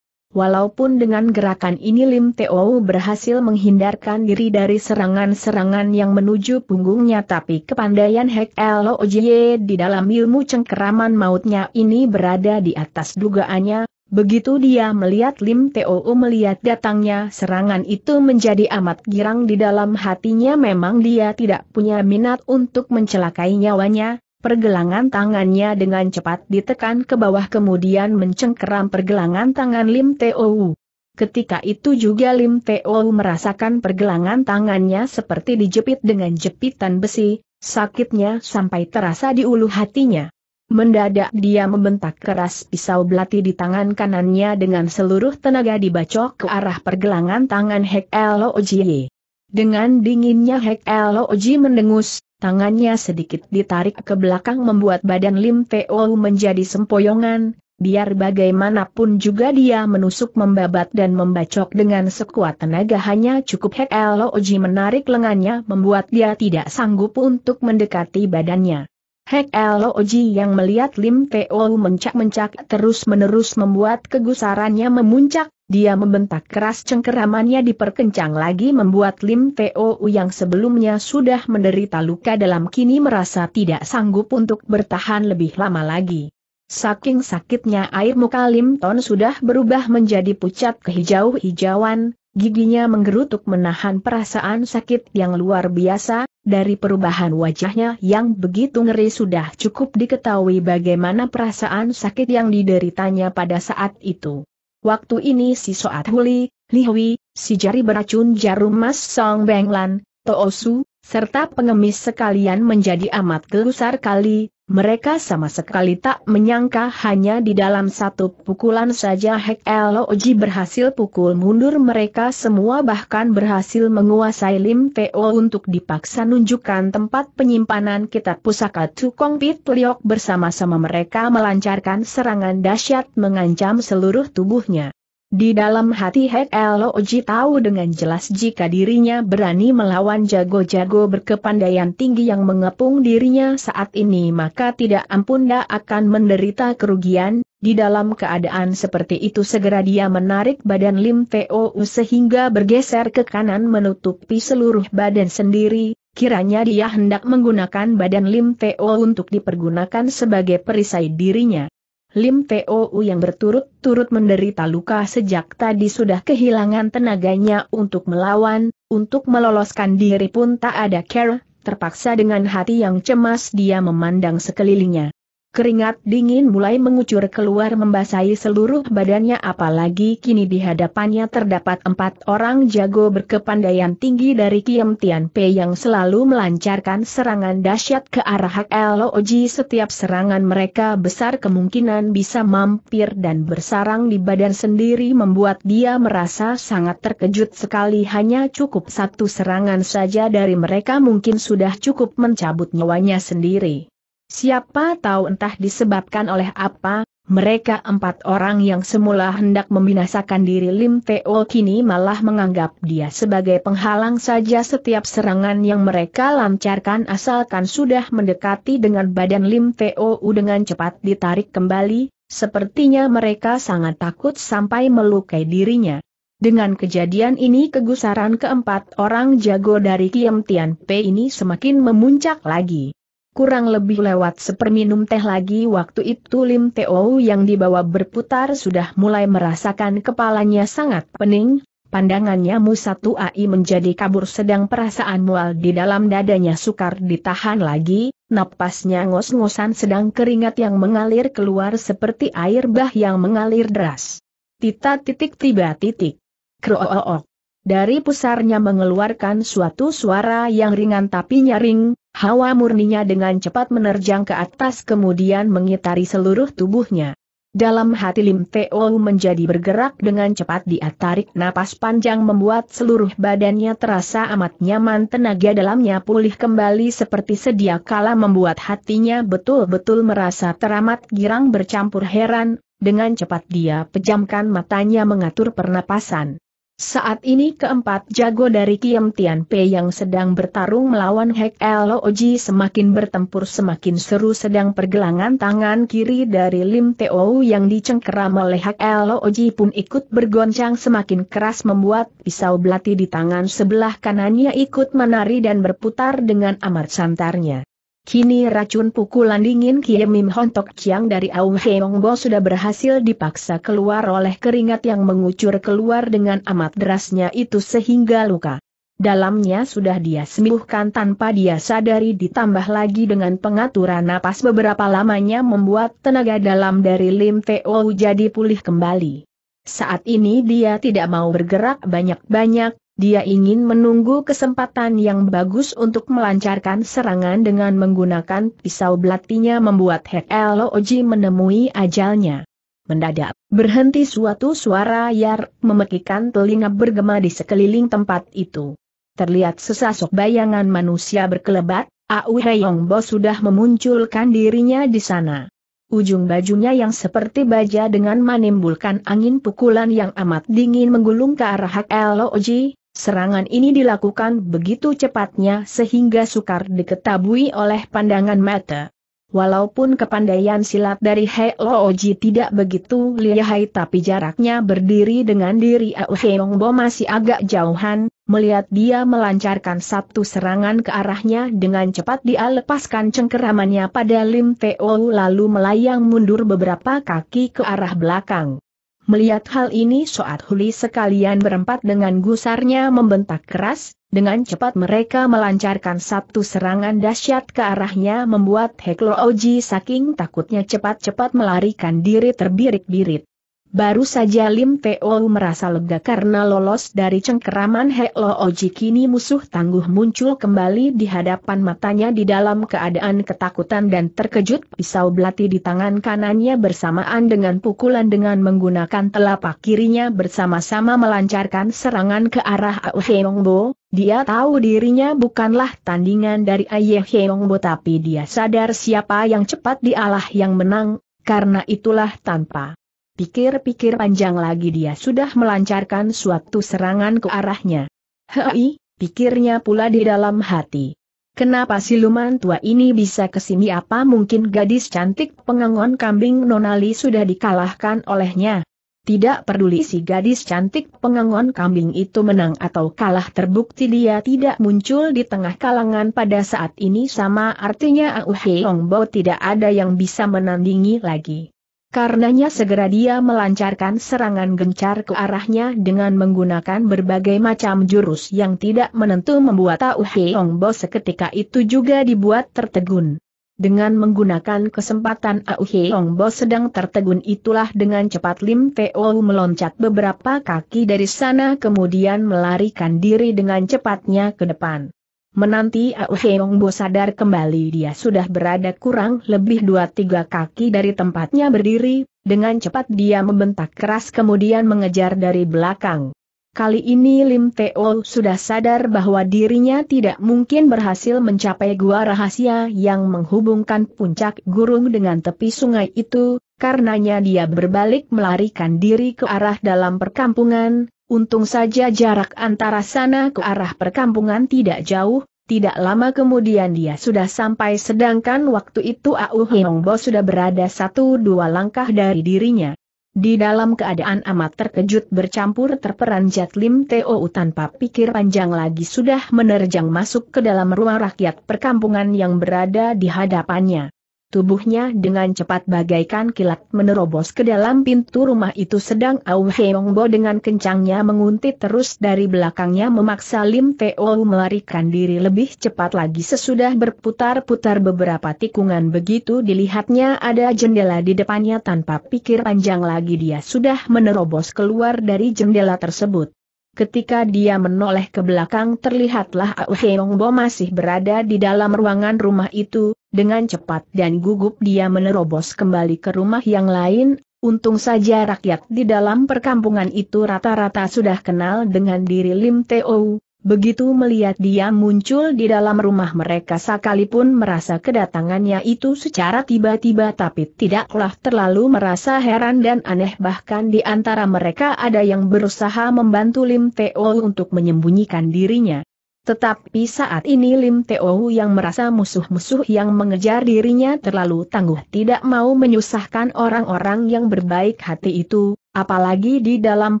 Walaupun dengan gerakan ini Lim Teo berhasil menghindarkan diri dari serangan-serangan yang menuju punggungnya tapi kepandaian Hek Elo di dalam ilmu cengkeraman mautnya ini berada di atas dugaannya, begitu dia melihat Lim Teo melihat datangnya serangan itu menjadi amat girang di dalam hatinya memang dia tidak punya minat untuk mencelakai nyawanya, pergelangan tangannya dengan cepat ditekan ke bawah kemudian mencengkeram pergelangan tangan Lim Teo. Ketika itu juga Lim Teo merasakan pergelangan tangannya seperti dijepit dengan jepitan besi, sakitnya sampai terasa di ulu hatinya. Mendadak dia membentak keras pisau belati di tangan kanannya dengan seluruh tenaga dibacok ke arah pergelangan tangan Hek Ojiye. Dengan dinginnya Hek Oji mendengus, tangannya sedikit ditarik ke belakang membuat badan Lim Po menjadi sempoyongan, biar bagaimanapun juga dia menusuk membabat dan membacok dengan sekuat tenaga hanya cukup Hek Oji menarik lengannya membuat dia tidak sanggup untuk mendekati badannya. Hek Loji yang melihat Lim Teo mencak-mencak terus-menerus membuat kegusarannya memuncak, dia membentak keras cengkeramannya diperkencang lagi membuat Lim Teo yang sebelumnya sudah menderita luka dalam kini merasa tidak sanggup untuk bertahan lebih lama lagi. Saking sakitnya air muka Lim Ton sudah berubah menjadi pucat kehijau-hijauan, Giginya menggerutuk menahan perasaan sakit yang luar biasa, dari perubahan wajahnya yang begitu ngeri sudah cukup diketahui bagaimana perasaan sakit yang dideritanya pada saat itu. Waktu ini si Soat Huli, Li Hui, si jari beracun jarum mas Song Benglan, Toosu, serta pengemis sekalian menjadi amat gelusar kali, mereka sama sekali tak menyangka hanya di dalam satu pukulan saja Hek Oji berhasil pukul mundur mereka semua bahkan berhasil menguasai Lim Teo untuk dipaksa nunjukkan tempat penyimpanan kitab pusaka Tukong Pit Liok bersama-sama mereka melancarkan serangan dahsyat mengancam seluruh tubuhnya. Di dalam hati Het Loji tahu dengan jelas jika dirinya berani melawan jago-jago berkepandaian tinggi yang mengepung dirinya saat ini maka tidak ampun dia akan menderita kerugian, di dalam keadaan seperti itu segera dia menarik badan Lim Teo sehingga bergeser ke kanan menutupi seluruh badan sendiri, kiranya dia hendak menggunakan badan Lim Teo untuk dipergunakan sebagai perisai dirinya. Lim U yang berturut-turut menderita luka sejak tadi sudah kehilangan tenaganya untuk melawan, untuk meloloskan diri pun tak ada care, terpaksa dengan hati yang cemas dia memandang sekelilingnya. Keringat dingin mulai mengucur keluar membasahi seluruh badannya apalagi kini di hadapannya terdapat empat orang jago berkepandaian tinggi dari Kim Tian Pei yang selalu melancarkan serangan dahsyat ke arah Hak Loji setiap serangan mereka besar kemungkinan bisa mampir dan bersarang di badan sendiri membuat dia merasa sangat terkejut sekali hanya cukup satu serangan saja dari mereka mungkin sudah cukup mencabut nyawanya sendiri. Siapa tahu entah disebabkan oleh apa, mereka empat orang yang semula hendak membinasakan diri Lim Teo kini malah menganggap dia sebagai penghalang saja setiap serangan yang mereka lancarkan asalkan sudah mendekati dengan badan Lim Teo dengan cepat ditarik kembali, sepertinya mereka sangat takut sampai melukai dirinya. Dengan kejadian ini kegusaran keempat orang jago dari Kiem Tian Pei ini semakin memuncak lagi. Kurang lebih lewat seperminum teh lagi waktu itu Lim Teo yang dibawa berputar sudah mulai merasakan kepalanya sangat pening, pandangannya musatu ai menjadi kabur sedang perasaan mual di dalam dadanya sukar ditahan lagi, napasnya ngos-ngosan sedang keringat yang mengalir keluar seperti air bah yang mengalir deras. Tita titik tiba titik. Krook. Dari pusarnya mengeluarkan suatu suara yang ringan tapi nyaring, hawa murninya dengan cepat menerjang ke atas kemudian mengitari seluruh tubuhnya. Dalam hati Lim Teo menjadi bergerak dengan cepat dia tarik napas panjang membuat seluruh badannya terasa amat nyaman tenaga dalamnya pulih kembali seperti sedia kala membuat hatinya betul-betul merasa teramat girang bercampur heran, dengan cepat dia pejamkan matanya mengatur pernapasan. Saat ini keempat jago dari Kiem Tian Pei yang sedang bertarung melawan Hek Oji semakin bertempur semakin seru sedang pergelangan tangan kiri dari Lim Teo yang dicengkeram oleh Hek Oji pun ikut bergoncang semakin keras membuat pisau belati di tangan sebelah kanannya ikut menari dan berputar dengan amat santarnya. Kini racun pukulan dingin Kie Mim Hontok Chiang dari Aung Heong Bo sudah berhasil dipaksa keluar oleh keringat yang mengucur keluar dengan amat derasnya itu sehingga luka. Dalamnya sudah dia sembuhkan tanpa dia sadari ditambah lagi dengan pengaturan napas beberapa lamanya membuat tenaga dalam dari Lim Teo jadi pulih kembali. Saat ini dia tidak mau bergerak banyak-banyak, dia ingin menunggu kesempatan yang bagus untuk melancarkan serangan dengan menggunakan pisau belatinya membuat Oji menemui ajalnya. Mendadak, berhenti suatu suara yar memekikan telinga bergema di sekeliling tempat itu. Terlihat sesosok bayangan manusia berkelebat, Au Bo sudah memunculkan dirinya di sana. Ujung bajunya yang seperti baja dengan menimbulkan angin pukulan yang amat dingin menggulung ke arah Hak Oji. Serangan ini dilakukan begitu cepatnya sehingga sukar diketahui oleh pandangan mata. Walaupun kepandaian silat dari Hei Looji tidak begitu lihai tapi jaraknya berdiri dengan diri Au Heongbo masih agak jauhan, melihat dia melancarkan satu serangan ke arahnya dengan cepat dia lepaskan cengkeramannya pada Lim Teo lalu melayang mundur beberapa kaki ke arah belakang. Melihat hal ini Soat Huli sekalian berempat dengan gusarnya membentak keras, dengan cepat mereka melancarkan satu serangan dahsyat ke arahnya membuat Heklo Oji saking takutnya cepat-cepat melarikan diri terbirik-birit. Baru saja Lim Teo merasa lega karena lolos dari cengkeraman He Lo Oji kini musuh tangguh muncul kembali di hadapan matanya di dalam keadaan ketakutan dan terkejut pisau belati di tangan kanannya bersamaan dengan pukulan dengan menggunakan telapak kirinya bersama-sama melancarkan serangan ke arah Au Heongbo. Dia tahu dirinya bukanlah tandingan dari Aye Heongbo tapi dia sadar siapa yang cepat dialah yang menang, karena itulah tanpa Pikir-pikir panjang lagi dia sudah melancarkan suatu serangan ke arahnya. Hei, pikirnya pula di dalam hati. Kenapa siluman tua ini bisa kesini apa mungkin gadis cantik pengangon kambing Nonali sudah dikalahkan olehnya? Tidak peduli si gadis cantik pengangon kambing itu menang atau kalah terbukti dia tidak muncul di tengah kalangan pada saat ini sama artinya Auhe Heong tidak ada yang bisa menandingi lagi. Karenanya segera dia melancarkan serangan gencar ke arahnya dengan menggunakan berbagai macam jurus yang tidak menentu membuat Tau Heong Bo seketika itu juga dibuat tertegun. Dengan menggunakan kesempatan Au Heong Bo sedang tertegun itulah dengan cepat Lim Teo meloncat beberapa kaki dari sana kemudian melarikan diri dengan cepatnya ke depan. Menanti Auheong Bo sadar kembali dia sudah berada kurang lebih dua-tiga kaki dari tempatnya berdiri, dengan cepat dia membentak keras kemudian mengejar dari belakang. Kali ini Lim Teo sudah sadar bahwa dirinya tidak mungkin berhasil mencapai gua rahasia yang menghubungkan puncak gurung dengan tepi sungai itu, karenanya dia berbalik melarikan diri ke arah dalam perkampungan, Untung saja jarak antara sana ke arah perkampungan tidak jauh, tidak lama kemudian dia sudah sampai sedangkan waktu itu Au Hongbo sudah berada satu dua langkah dari dirinya. Di dalam keadaan amat terkejut bercampur terperanjat Lim Teo tanpa pikir panjang lagi sudah menerjang masuk ke dalam ruang rakyat perkampungan yang berada di hadapannya. Tubuhnya dengan cepat bagaikan kilat menerobos ke dalam pintu rumah itu sedang Au Heongbo dengan kencangnya menguntit terus dari belakangnya memaksa Lim Teo melarikan diri lebih cepat lagi sesudah berputar-putar beberapa tikungan begitu dilihatnya ada jendela di depannya tanpa pikir panjang lagi dia sudah menerobos keluar dari jendela tersebut. Ketika dia menoleh ke belakang terlihatlah Au Heongbo masih berada di dalam ruangan rumah itu, dengan cepat dan gugup dia menerobos kembali ke rumah yang lain, untung saja rakyat di dalam perkampungan itu rata-rata sudah kenal dengan diri Lim Teo. Begitu melihat dia muncul di dalam rumah mereka sekalipun merasa kedatangannya itu secara tiba-tiba tapi tidaklah terlalu merasa heran dan aneh bahkan di antara mereka ada yang berusaha membantu Lim Teo untuk menyembunyikan dirinya. Tetapi saat ini Lim Teo yang merasa musuh-musuh yang mengejar dirinya terlalu tangguh tidak mau menyusahkan orang-orang yang berbaik hati itu, apalagi di dalam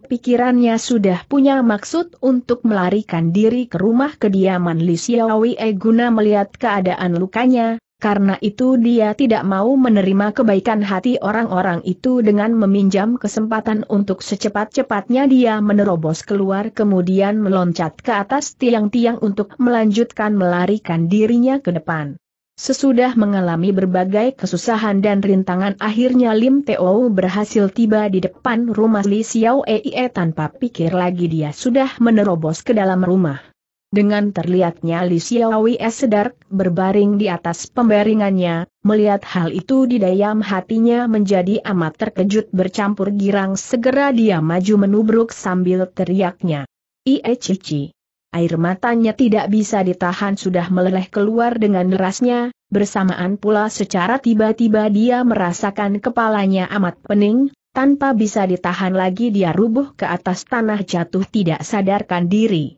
pikirannya sudah punya maksud untuk melarikan diri ke rumah kediaman Li Xiaowei guna melihat keadaan lukanya, karena itu dia tidak mau menerima kebaikan hati orang-orang itu dengan meminjam kesempatan untuk secepat-cepatnya dia menerobos keluar kemudian meloncat ke atas tiang-tiang untuk melanjutkan melarikan dirinya ke depan. Sesudah mengalami berbagai kesusahan dan rintangan akhirnya Lim Teo berhasil tiba di depan rumah Li Xiao Eie tanpa pikir lagi dia sudah menerobos ke dalam rumah. Dengan terlihatnya Li Xiaowi sedar, berbaring di atas pembaringannya, melihat hal itu di dayam hatinya menjadi amat terkejut bercampur girang segera dia maju menubruk sambil teriaknya. Ie iya, cici. Air matanya tidak bisa ditahan sudah meleleh keluar dengan derasnya, bersamaan pula secara tiba-tiba dia merasakan kepalanya amat pening, tanpa bisa ditahan lagi dia rubuh ke atas tanah jatuh tidak sadarkan diri.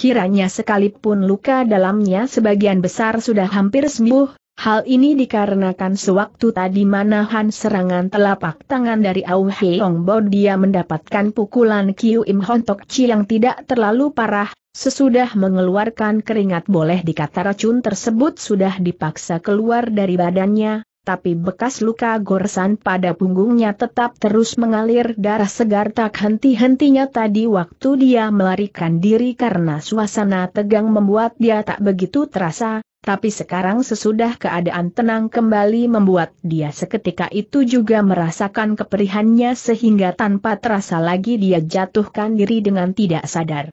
Kiranya sekalipun luka dalamnya sebagian besar sudah hampir sembuh, hal ini dikarenakan sewaktu tadi manahan serangan telapak tangan dari Au Heong Bo dia mendapatkan pukulan Kiu Im Hon Tok Chi yang tidak terlalu parah, sesudah mengeluarkan keringat boleh dikata racun tersebut sudah dipaksa keluar dari badannya, tapi bekas luka goresan pada punggungnya tetap terus mengalir darah segar tak henti-hentinya tadi waktu dia melarikan diri karena suasana tegang membuat dia tak begitu terasa, tapi sekarang sesudah keadaan tenang kembali membuat dia seketika itu juga merasakan keperihannya sehingga tanpa terasa lagi dia jatuhkan diri dengan tidak sadar.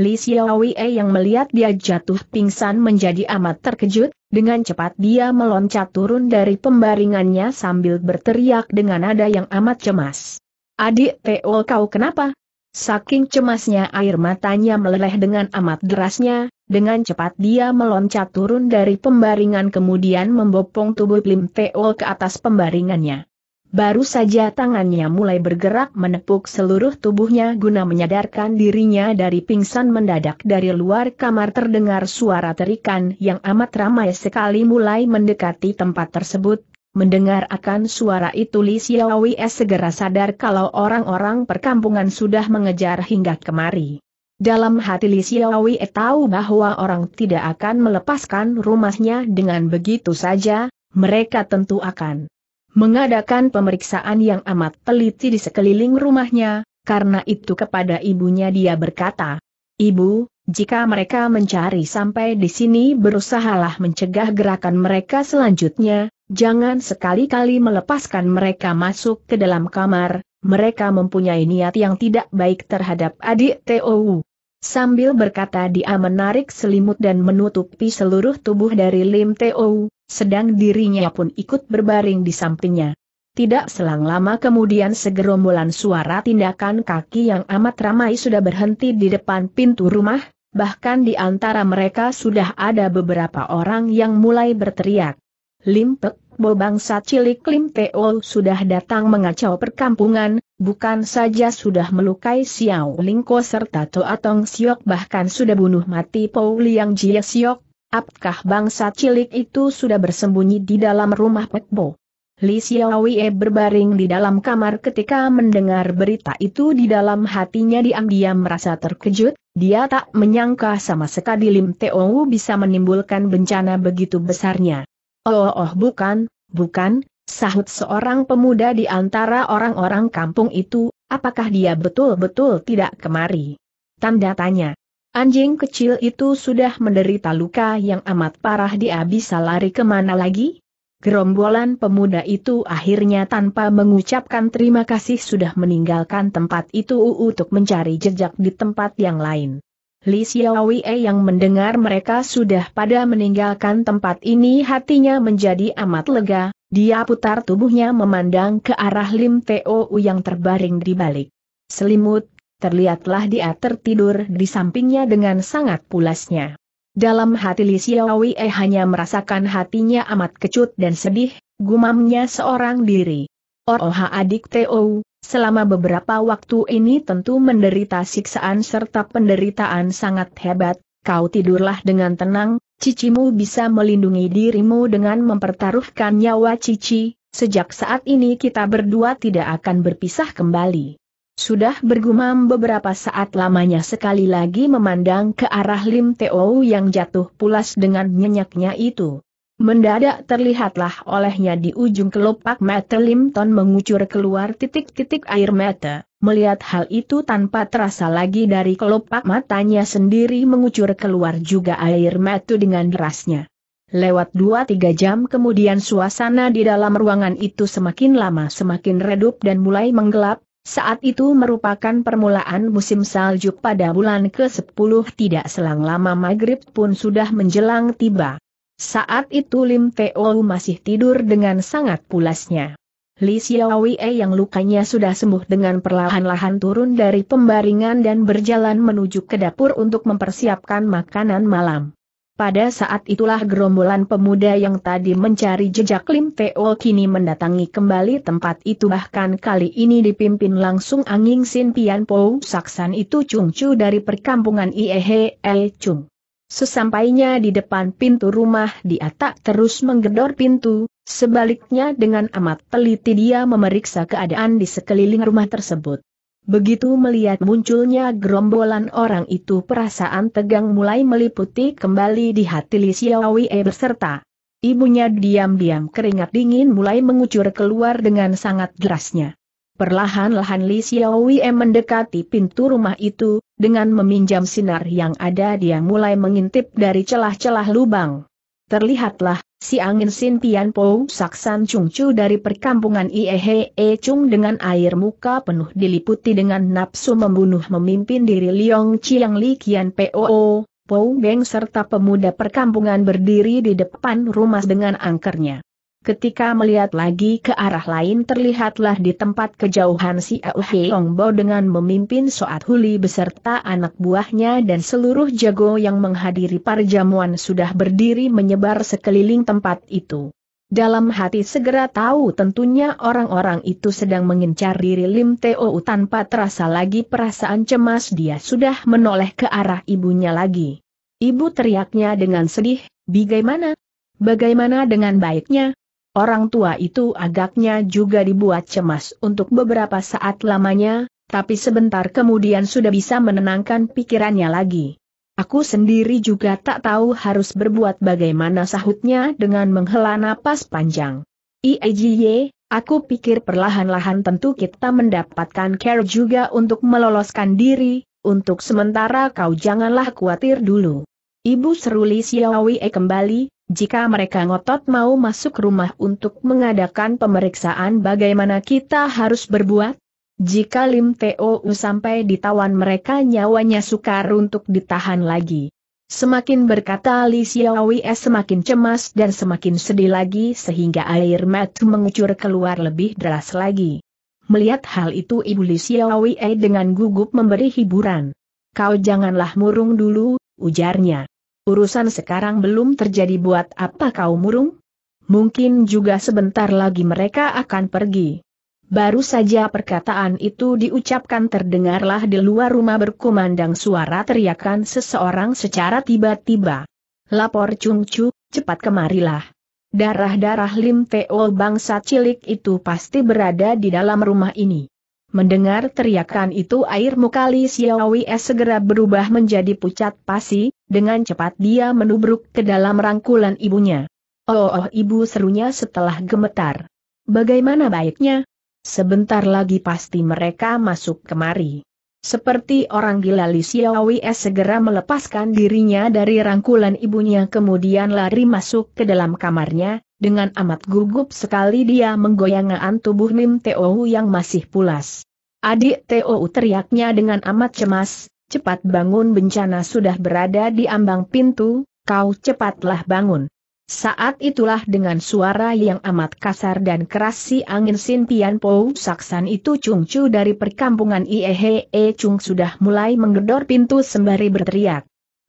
Li Xiaowei yang melihat dia jatuh pingsan menjadi amat terkejut, dengan cepat dia meloncat turun dari pembaringannya sambil berteriak dengan nada yang amat cemas. Adik Teo kau kenapa? Saking cemasnya air matanya meleleh dengan amat derasnya, dengan cepat dia meloncat turun dari pembaringan kemudian membopong tubuh Lim Teo ke atas pembaringannya. Baru saja tangannya mulai bergerak menepuk seluruh tubuhnya guna menyadarkan dirinya dari pingsan mendadak dari luar kamar terdengar suara terikan yang amat ramai sekali mulai mendekati tempat tersebut. Mendengar akan suara itu Li Xiaowies segera sadar kalau orang-orang perkampungan sudah mengejar hingga kemari. Dalam hati Li Xiaowies tahu bahwa orang tidak akan melepaskan rumahnya dengan begitu saja, mereka tentu akan mengadakan pemeriksaan yang amat teliti di sekeliling rumahnya, karena itu kepada ibunya dia berkata, Ibu, jika mereka mencari sampai di sini berusahalah mencegah gerakan mereka selanjutnya, jangan sekali-kali melepaskan mereka masuk ke dalam kamar, mereka mempunyai niat yang tidak baik terhadap adik TOU. Sambil berkata dia menarik selimut dan menutupi seluruh tubuh dari Lim Teo, sedang dirinya pun ikut berbaring di sampingnya. Tidak selang lama kemudian segerombolan suara tindakan kaki yang amat ramai sudah berhenti di depan pintu rumah, bahkan di antara mereka sudah ada beberapa orang yang mulai berteriak. Lim Teo bobangsa cilik Lim Teo sudah datang mengacau perkampungan, bukan saja sudah melukai Xiao Lingko serta Toa Tong Siok bahkan sudah bunuh mati Pou Liang Jie Siok, apakah bangsa cilik itu sudah bersembunyi di dalam rumah Bo? Li Xiaowie berbaring di dalam kamar ketika mendengar berita itu di dalam hatinya diam-diam merasa terkejut, dia tak menyangka sama sekali Lim Teo bisa menimbulkan bencana begitu besarnya. oh, oh bukan, bukan, Sahut seorang pemuda di antara orang-orang kampung itu, apakah dia betul-betul tidak kemari? Tanda tanya. Anjing kecil itu sudah menderita luka yang amat parah dia bisa lari kemana lagi? Gerombolan pemuda itu akhirnya tanpa mengucapkan terima kasih sudah meninggalkan tempat itu untuk mencari jejak di tempat yang lain. Li Xiaowei yang mendengar mereka sudah pada meninggalkan tempat ini hatinya menjadi amat lega, dia putar tubuhnya memandang ke arah Lim Teo yang terbaring di balik selimut, terlihatlah dia tertidur di sampingnya dengan sangat pulasnya. Dalam hati Li Xiaowie eh, hanya merasakan hatinya amat kecut dan sedih, gumamnya seorang diri. Oroha oh, adik Teo, selama beberapa waktu ini tentu menderita siksaan serta penderitaan sangat hebat, kau tidurlah dengan tenang, Cicimu bisa melindungi dirimu dengan mempertaruhkan nyawa Cici, sejak saat ini kita berdua tidak akan berpisah kembali. Sudah bergumam beberapa saat lamanya sekali lagi memandang ke arah Lim Teo yang jatuh pulas dengan nyenyaknya itu. Mendadak terlihatlah olehnya di ujung kelopak mata Lim Ton mengucur keluar titik-titik air mata. Melihat hal itu tanpa terasa lagi dari kelopak matanya sendiri mengucur keluar juga air mata dengan derasnya. Lewat dua tiga jam kemudian suasana di dalam ruangan itu semakin lama semakin redup dan mulai menggelap, saat itu merupakan permulaan musim salju pada bulan ke-10 tidak selang lama maghrib pun sudah menjelang tiba. Saat itu Lim Teo masih tidur dengan sangat pulasnya. Li Xiaowei yang lukanya sudah sembuh dengan perlahan-lahan turun dari pembaringan dan berjalan menuju ke dapur untuk mempersiapkan makanan malam. Pada saat itulah gerombolan pemuda yang tadi mencari jejak Lim Teo kini mendatangi kembali tempat itu bahkan kali ini dipimpin langsung Angin Sin Pian Pou Saksan itu cungcu dari perkampungan Iehe E Chung. Sesampainya di depan pintu rumah dia tak terus menggedor pintu, Sebaliknya dengan amat teliti dia memeriksa keadaan di sekeliling rumah tersebut. Begitu melihat munculnya gerombolan orang itu perasaan tegang mulai meliputi kembali di hati Li Xiaowei berserta. Ibunya diam-diam keringat dingin mulai mengucur keluar dengan sangat derasnya. Perlahan-lahan Li Xiaowei mendekati pintu rumah itu, dengan meminjam sinar yang ada dia mulai mengintip dari celah-celah lubang. Terlihatlah, si angin Sin Pian Po Saksan Chu dari perkampungan Iehe E Chung dengan air muka penuh diliputi dengan nafsu membunuh memimpin diri Liong Chiang Li Kian Po, Po Beng serta pemuda perkampungan berdiri di depan rumah dengan angkernya. Ketika melihat lagi ke arah lain terlihatlah di tempat kejauhan si Au Heong Bo dengan memimpin Soat Huli beserta anak buahnya dan seluruh jago yang menghadiri perjamuan sudah berdiri menyebar sekeliling tempat itu. Dalam hati segera tahu tentunya orang-orang itu sedang mengincar diri Lim Teo tanpa terasa lagi perasaan cemas dia sudah menoleh ke arah ibunya lagi. Ibu teriaknya dengan sedih, bagaimana? Bagaimana dengan baiknya? Orang tua itu agaknya juga dibuat cemas untuk beberapa saat lamanya, tapi sebentar kemudian sudah bisa menenangkan pikirannya lagi. Aku sendiri juga tak tahu harus berbuat bagaimana sahutnya dengan menghela napas panjang. Iejie, aku pikir perlahan-lahan tentu kita mendapatkan care juga untuk meloloskan diri, untuk sementara kau janganlah khawatir dulu. Ibu Seruli e kembali, jika mereka ngotot mau masuk rumah untuk mengadakan pemeriksaan bagaimana kita harus berbuat? Jika Lim Teo sampai ditawan mereka nyawanya sukar untuk ditahan lagi. Semakin berkata Li Xiaowie eh, semakin cemas dan semakin sedih lagi sehingga air mata mengucur keluar lebih deras lagi. Melihat hal itu Ibu Li Xiaowi eh, dengan gugup memberi hiburan. Kau janganlah murung dulu, ujarnya. Urusan sekarang belum terjadi buat apa kau murung? Mungkin juga sebentar lagi mereka akan pergi. Baru saja perkataan itu diucapkan terdengarlah di luar rumah berkumandang suara teriakan seseorang secara tiba-tiba. Lapor Chung Chu, cepat kemarilah. Darah-darah Lim Teo bangsa cilik itu pasti berada di dalam rumah ini. Mendengar teriakan itu air muka Li Xiaowies segera berubah menjadi pucat pasi, dengan cepat dia menubruk ke dalam rangkulan ibunya. Oh, oh ibu serunya setelah gemetar. Bagaimana baiknya? Sebentar lagi pasti mereka masuk kemari. Seperti orang gila Li Xiaowies segera melepaskan dirinya dari rangkulan ibunya kemudian lari masuk ke dalam kamarnya, dengan amat gugup sekali dia menggoyangkan tubuh Mim Teo yang masih pulas. Adik Teo teriaknya dengan amat cemas, cepat bangun bencana sudah berada di ambang pintu, kau cepatlah bangun. Saat itulah dengan suara yang amat kasar dan keras si angin Sin Pian Pou Saksan itu cungcu dari perkampungan Iehe E Chung sudah mulai menggedor pintu sembari berteriak.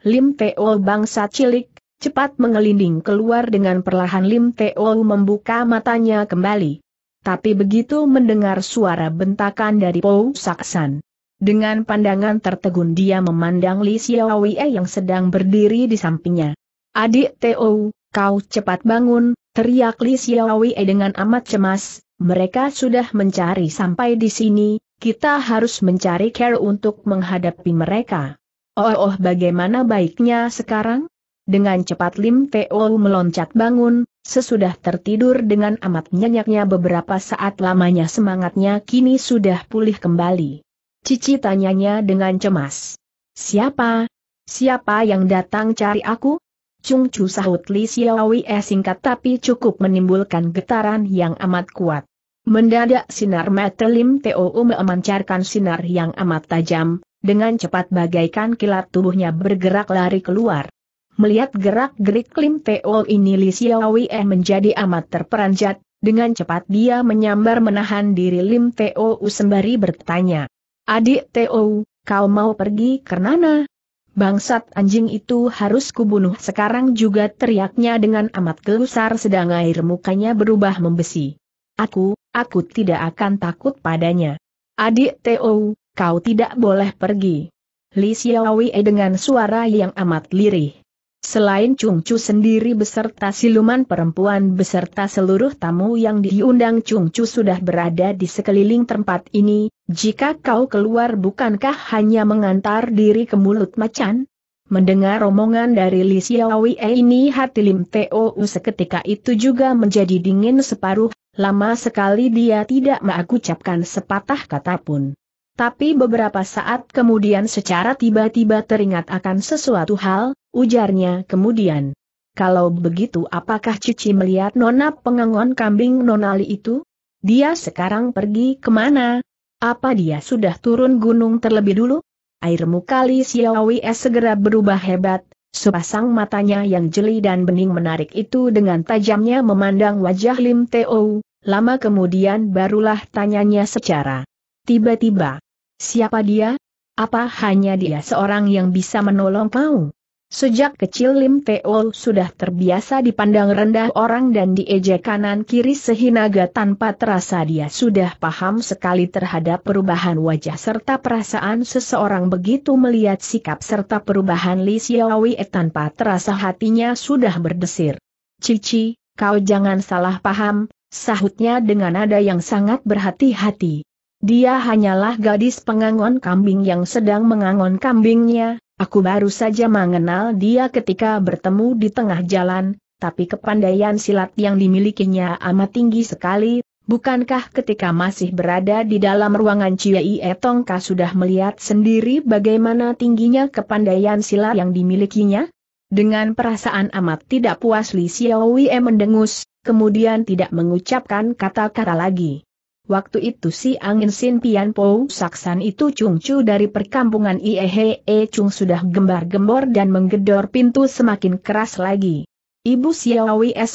Lim Teo bangsa cilik, cepat mengelinding keluar dengan perlahan Lim Teo membuka matanya kembali. Tapi begitu mendengar suara bentakan dari Pou Saksan. Dengan pandangan tertegun dia memandang Li Xiaowei yang sedang berdiri di sampingnya. Adik Teo, kau cepat bangun, teriak Li Xiaowei dengan amat cemas, mereka sudah mencari sampai di sini, kita harus mencari care untuk menghadapi mereka. Oh, oh bagaimana baiknya sekarang? Dengan cepat Lim Teo meloncat bangun, sesudah tertidur dengan amat nyenyaknya beberapa saat lamanya semangatnya kini sudah pulih kembali. Cici tanyanya dengan cemas. Siapa? Siapa yang datang cari aku? Chung Chu sahut Li Xiaowei eh singkat tapi cukup menimbulkan getaran yang amat kuat. Mendadak sinar mata Lim Teo memancarkan sinar yang amat tajam, dengan cepat bagaikan kilat tubuhnya bergerak lari keluar. Melihat gerak-gerik Lim to ini Li Xiaowie eh menjadi amat terperanjat, dengan cepat dia menyambar menahan diri Lim Teo sembari bertanya. Adik Teo, kau mau pergi ke mana? Bangsat anjing itu harus kubunuh sekarang juga teriaknya dengan amat gelusar sedang air mukanya berubah membesi. Aku, aku tidak akan takut padanya. Adik Teo, kau tidak boleh pergi. Li Xiaowie eh dengan suara yang amat lirih. Selain Chung Chu sendiri beserta siluman perempuan beserta seluruh tamu yang diundang Chung Chu sudah berada di sekeliling tempat ini, jika kau keluar bukankah hanya mengantar diri ke mulut macan? Mendengar romongan dari Li Xiaowei ini hati Lim Teo seketika itu juga menjadi dingin separuh, lama sekali dia tidak mengucapkan sepatah kata pun. Tapi beberapa saat kemudian secara tiba-tiba teringat akan sesuatu hal, Ujarnya kemudian. Kalau begitu apakah Cici melihat nona pengangon kambing nonali itu? Dia sekarang pergi kemana? Apa dia sudah turun gunung terlebih dulu? Air muka Li Xiaowi segera berubah hebat, sepasang matanya yang jeli dan bening menarik itu dengan tajamnya memandang wajah Lim Teo, lama kemudian barulah tanyanya secara tiba-tiba. Siapa dia? Apa hanya dia seorang yang bisa menolong kau? Sejak kecil Lim Teo sudah terbiasa dipandang rendah orang dan diejek kanan-kiri sehinaga tanpa terasa dia sudah paham sekali terhadap perubahan wajah serta perasaan seseorang begitu melihat sikap serta perubahan Li Xiaowei eh, tanpa terasa hatinya sudah berdesir. Cici, kau jangan salah paham, sahutnya dengan nada yang sangat berhati-hati. Dia hanyalah gadis pengangon kambing yang sedang mengangon kambingnya, Aku baru saja mengenal dia ketika bertemu di tengah jalan, tapi kepandaian silat yang dimilikinya amat tinggi sekali, bukankah ketika masih berada di dalam ruangan Ciai Etongka sudah melihat sendiri bagaimana tingginya kepandaian silat yang dimilikinya? Dengan perasaan amat tidak puas Li Xiaowei mendengus, kemudian tidak mengucapkan kata-kata lagi. Waktu itu si angin Sin Pian po Saksan itu cungcu dari perkampungan Iehe -e Chung sudah gembar-gembor dan menggedor pintu semakin keras lagi. Ibu S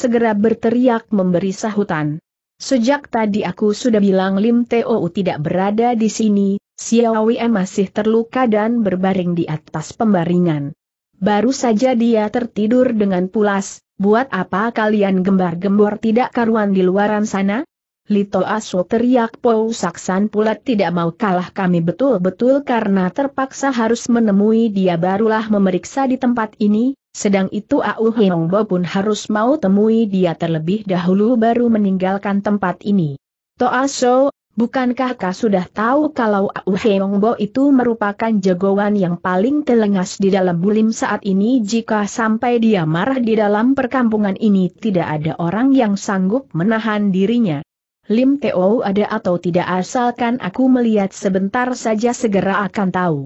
segera berteriak memberi sahutan. Sejak tadi aku sudah bilang Lim Teo tidak berada di sini, M e masih terluka dan berbaring di atas pembaringan. Baru saja dia tertidur dengan pulas, buat apa kalian gembar-gembor tidak karuan di luaran sana? Lito Aso teriak Pou Saksan pula tidak mau kalah kami betul-betul karena terpaksa harus menemui dia barulah memeriksa di tempat ini, sedang itu Au Heongbo pun harus mau temui dia terlebih dahulu baru meninggalkan tempat ini. To Aso, bukankah kau sudah tahu kalau Au Heongbo itu merupakan jagoan yang paling telengas di dalam bulim saat ini jika sampai dia marah di dalam perkampungan ini tidak ada orang yang sanggup menahan dirinya. Lim Teo ada atau tidak asalkan aku melihat sebentar saja segera akan tahu.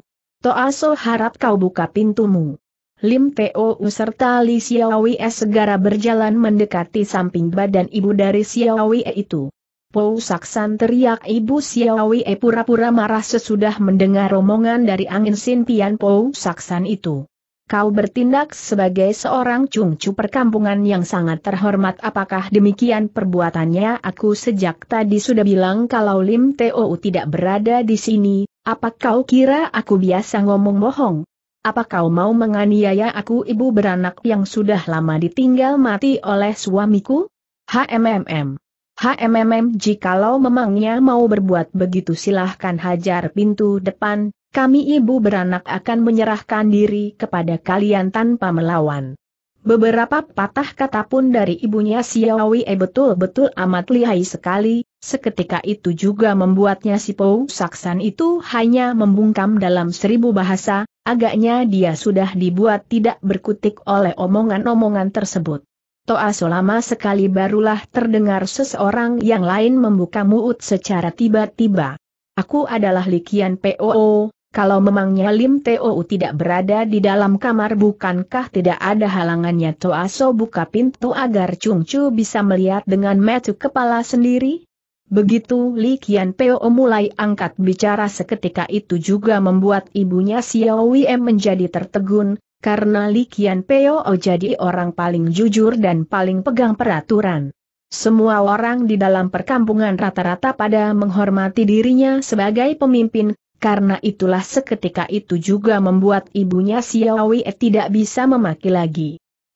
Toaso harap kau buka pintumu. Lim Teo serta Li Xiaowei segera berjalan mendekati samping badan ibu dari Xiaowei e itu. Pou Saksan teriak ibu Xiaowei e pura-pura marah sesudah mendengar romongan dari angin Sin Pian Pou Saksan itu. Kau bertindak sebagai seorang cungcu perkampungan yang sangat terhormat apakah demikian perbuatannya aku sejak tadi sudah bilang kalau Lim Teo tidak berada di sini, apa kau kira aku biasa ngomong bohong? Apa kau mau menganiaya aku ibu beranak yang sudah lama ditinggal mati oleh suamiku? HMMM. HMMM jikalau memangnya mau berbuat begitu silahkan hajar pintu depan, kami ibu beranak akan menyerahkan diri kepada kalian tanpa melawan. Beberapa patah kata pun dari ibunya E betul-betul amat lihai sekali, seketika itu juga membuatnya si Pou Saksan itu hanya membungkam dalam seribu bahasa, agaknya dia sudah dibuat tidak berkutik oleh omongan-omongan tersebut. Toa selama sekali barulah terdengar seseorang yang lain membuka mulut secara tiba-tiba. Aku adalah Likian Po, kalau memangnya Lim Teo tidak berada di dalam kamar bukankah tidak ada halangannya Toaso buka pintu agar Chung Chu bisa melihat dengan metu kepala sendiri? Begitu Li Kian Peo mulai angkat bicara seketika itu juga membuat ibunya Xiao Wei menjadi tertegun, karena Li Kian Peo jadi orang paling jujur dan paling pegang peraturan. Semua orang di dalam perkampungan rata-rata pada menghormati dirinya sebagai pemimpin, karena itulah seketika itu juga membuat ibunya Xiaowie tidak bisa memaki lagi.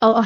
Oh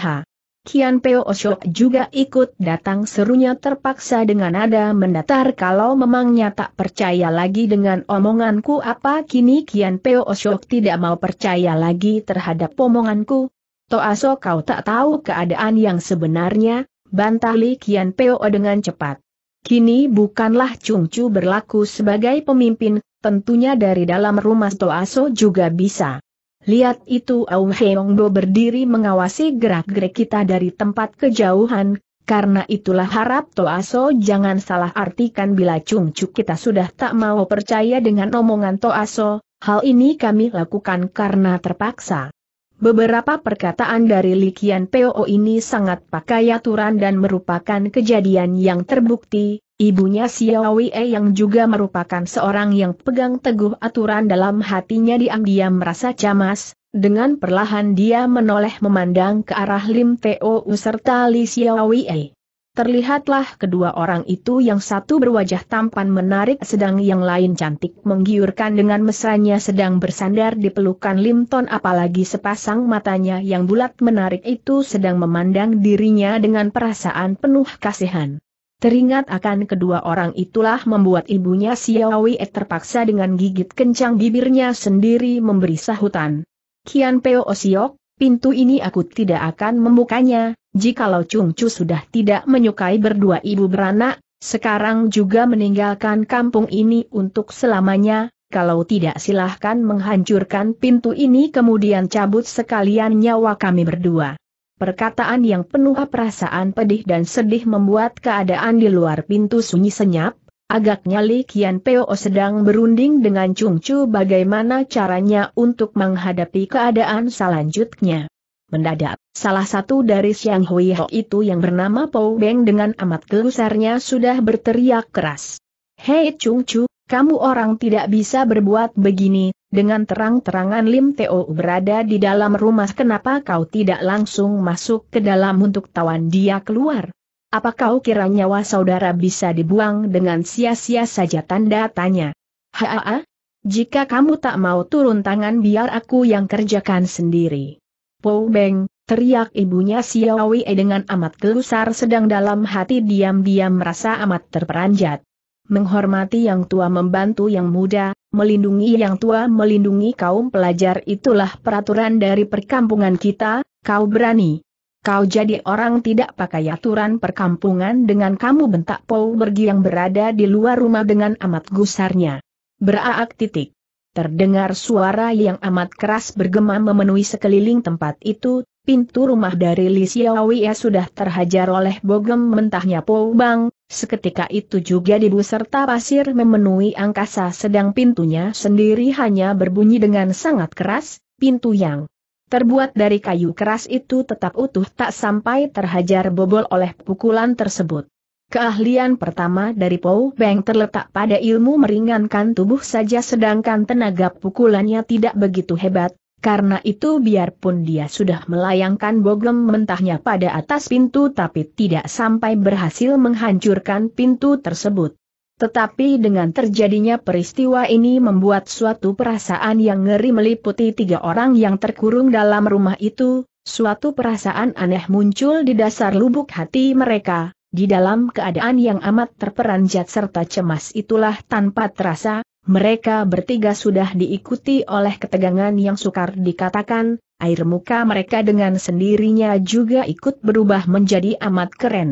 Kian Peo Oshok juga ikut datang serunya terpaksa dengan nada mendatar kalau memangnya tak percaya lagi dengan omonganku apa kini Kian Peo Oshok tidak mau percaya lagi terhadap omonganku. Toaso kau tak tahu keadaan yang sebenarnya, bantah Kian Peo dengan cepat. Kini bukanlah Chung Chu berlaku sebagai pemimpin, tentunya dari dalam rumah Toaso juga bisa. Lihat itu Au Hyeongdo berdiri mengawasi gerak-gerik kita dari tempat kejauhan, karena itulah harap Toaso jangan salah artikan bila Chung Chu kita sudah tak mau percaya dengan omongan Toaso, hal ini kami lakukan karena terpaksa. Beberapa perkataan dari Likian PO ini sangat pakai aturan dan merupakan kejadian yang terbukti, ibunya Xiaowei yang juga merupakan seorang yang pegang teguh aturan dalam hatinya diam-diam merasa cemas, dengan perlahan dia menoleh memandang ke arah Lim Po serta Li Xiaowei. Terlihatlah kedua orang itu yang satu berwajah tampan menarik sedang yang lain cantik menggiurkan dengan mesranya sedang bersandar di pelukan Limton apalagi sepasang matanya yang bulat menarik itu sedang memandang dirinya dengan perasaan penuh kasihan. Teringat akan kedua orang itulah membuat ibunya Xiaowie terpaksa dengan gigit kencang bibirnya sendiri memberi sahutan. Kian Peo Osiok, pintu ini aku tidak akan membukanya, jikalau Chung Chu sudah tidak menyukai berdua ibu beranak, sekarang juga meninggalkan kampung ini untuk selamanya, kalau tidak silahkan menghancurkan pintu ini kemudian cabut sekalian nyawa kami berdua. Perkataan yang penuh perasaan pedih dan sedih membuat keadaan di luar pintu sunyi senyap, Agaknya Li Kian Peo sedang berunding dengan Chung Chu bagaimana caranya untuk menghadapi keadaan selanjutnya. Mendadak, salah satu dari Siang Hui Ho itu yang bernama Po Beng dengan amat gelusarnya sudah berteriak keras. Hei Chung Chu, kamu orang tidak bisa berbuat begini, dengan terang-terangan Lim Teo berada di dalam rumah kenapa kau tidak langsung masuk ke dalam untuk tawan dia keluar? Apa kau kira nyawa saudara bisa dibuang dengan sia-sia saja tanda tanya? Haa, jika kamu tak mau turun tangan biar aku yang kerjakan sendiri. Pou Beng, teriak ibunya Wei dengan amat gelusar sedang dalam hati diam-diam merasa amat terperanjat. Menghormati yang tua membantu yang muda, melindungi yang tua melindungi kaum pelajar itulah peraturan dari perkampungan kita, kau berani. Kau jadi orang tidak pakai aturan perkampungan dengan kamu bentak Paul Bergi yang berada di luar rumah dengan amat gusarnya. Beraak titik. Terdengar suara yang amat keras bergema memenuhi sekeliling tempat itu, pintu rumah dari Li Xiaowie sudah terhajar oleh bogem mentahnya Paul Bang, seketika itu juga dibu serta pasir memenuhi angkasa sedang pintunya sendiri hanya berbunyi dengan sangat keras, pintu yang terbuat dari kayu keras itu tetap utuh tak sampai terhajar bobol oleh pukulan tersebut. Keahlian pertama dari Pou Beng terletak pada ilmu meringankan tubuh saja sedangkan tenaga pukulannya tidak begitu hebat, karena itu biarpun dia sudah melayangkan bogem mentahnya pada atas pintu tapi tidak sampai berhasil menghancurkan pintu tersebut. Tetapi dengan terjadinya peristiwa ini membuat suatu perasaan yang ngeri meliputi tiga orang yang terkurung dalam rumah itu, suatu perasaan aneh muncul di dasar lubuk hati mereka, di dalam keadaan yang amat terperanjat serta cemas itulah tanpa terasa, mereka bertiga sudah diikuti oleh ketegangan yang sukar dikatakan, air muka mereka dengan sendirinya juga ikut berubah menjadi amat keren.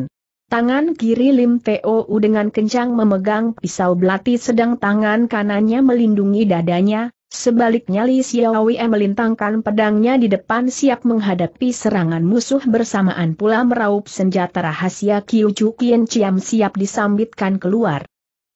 Tangan kiri Lim Teo dengan kencang memegang pisau belati sedang tangan kanannya melindungi dadanya, sebaliknya Li Xiaowei melintangkan pedangnya di depan siap menghadapi serangan musuh bersamaan pula meraup senjata rahasia Kiu Chu Kien Chiam siap disambitkan keluar.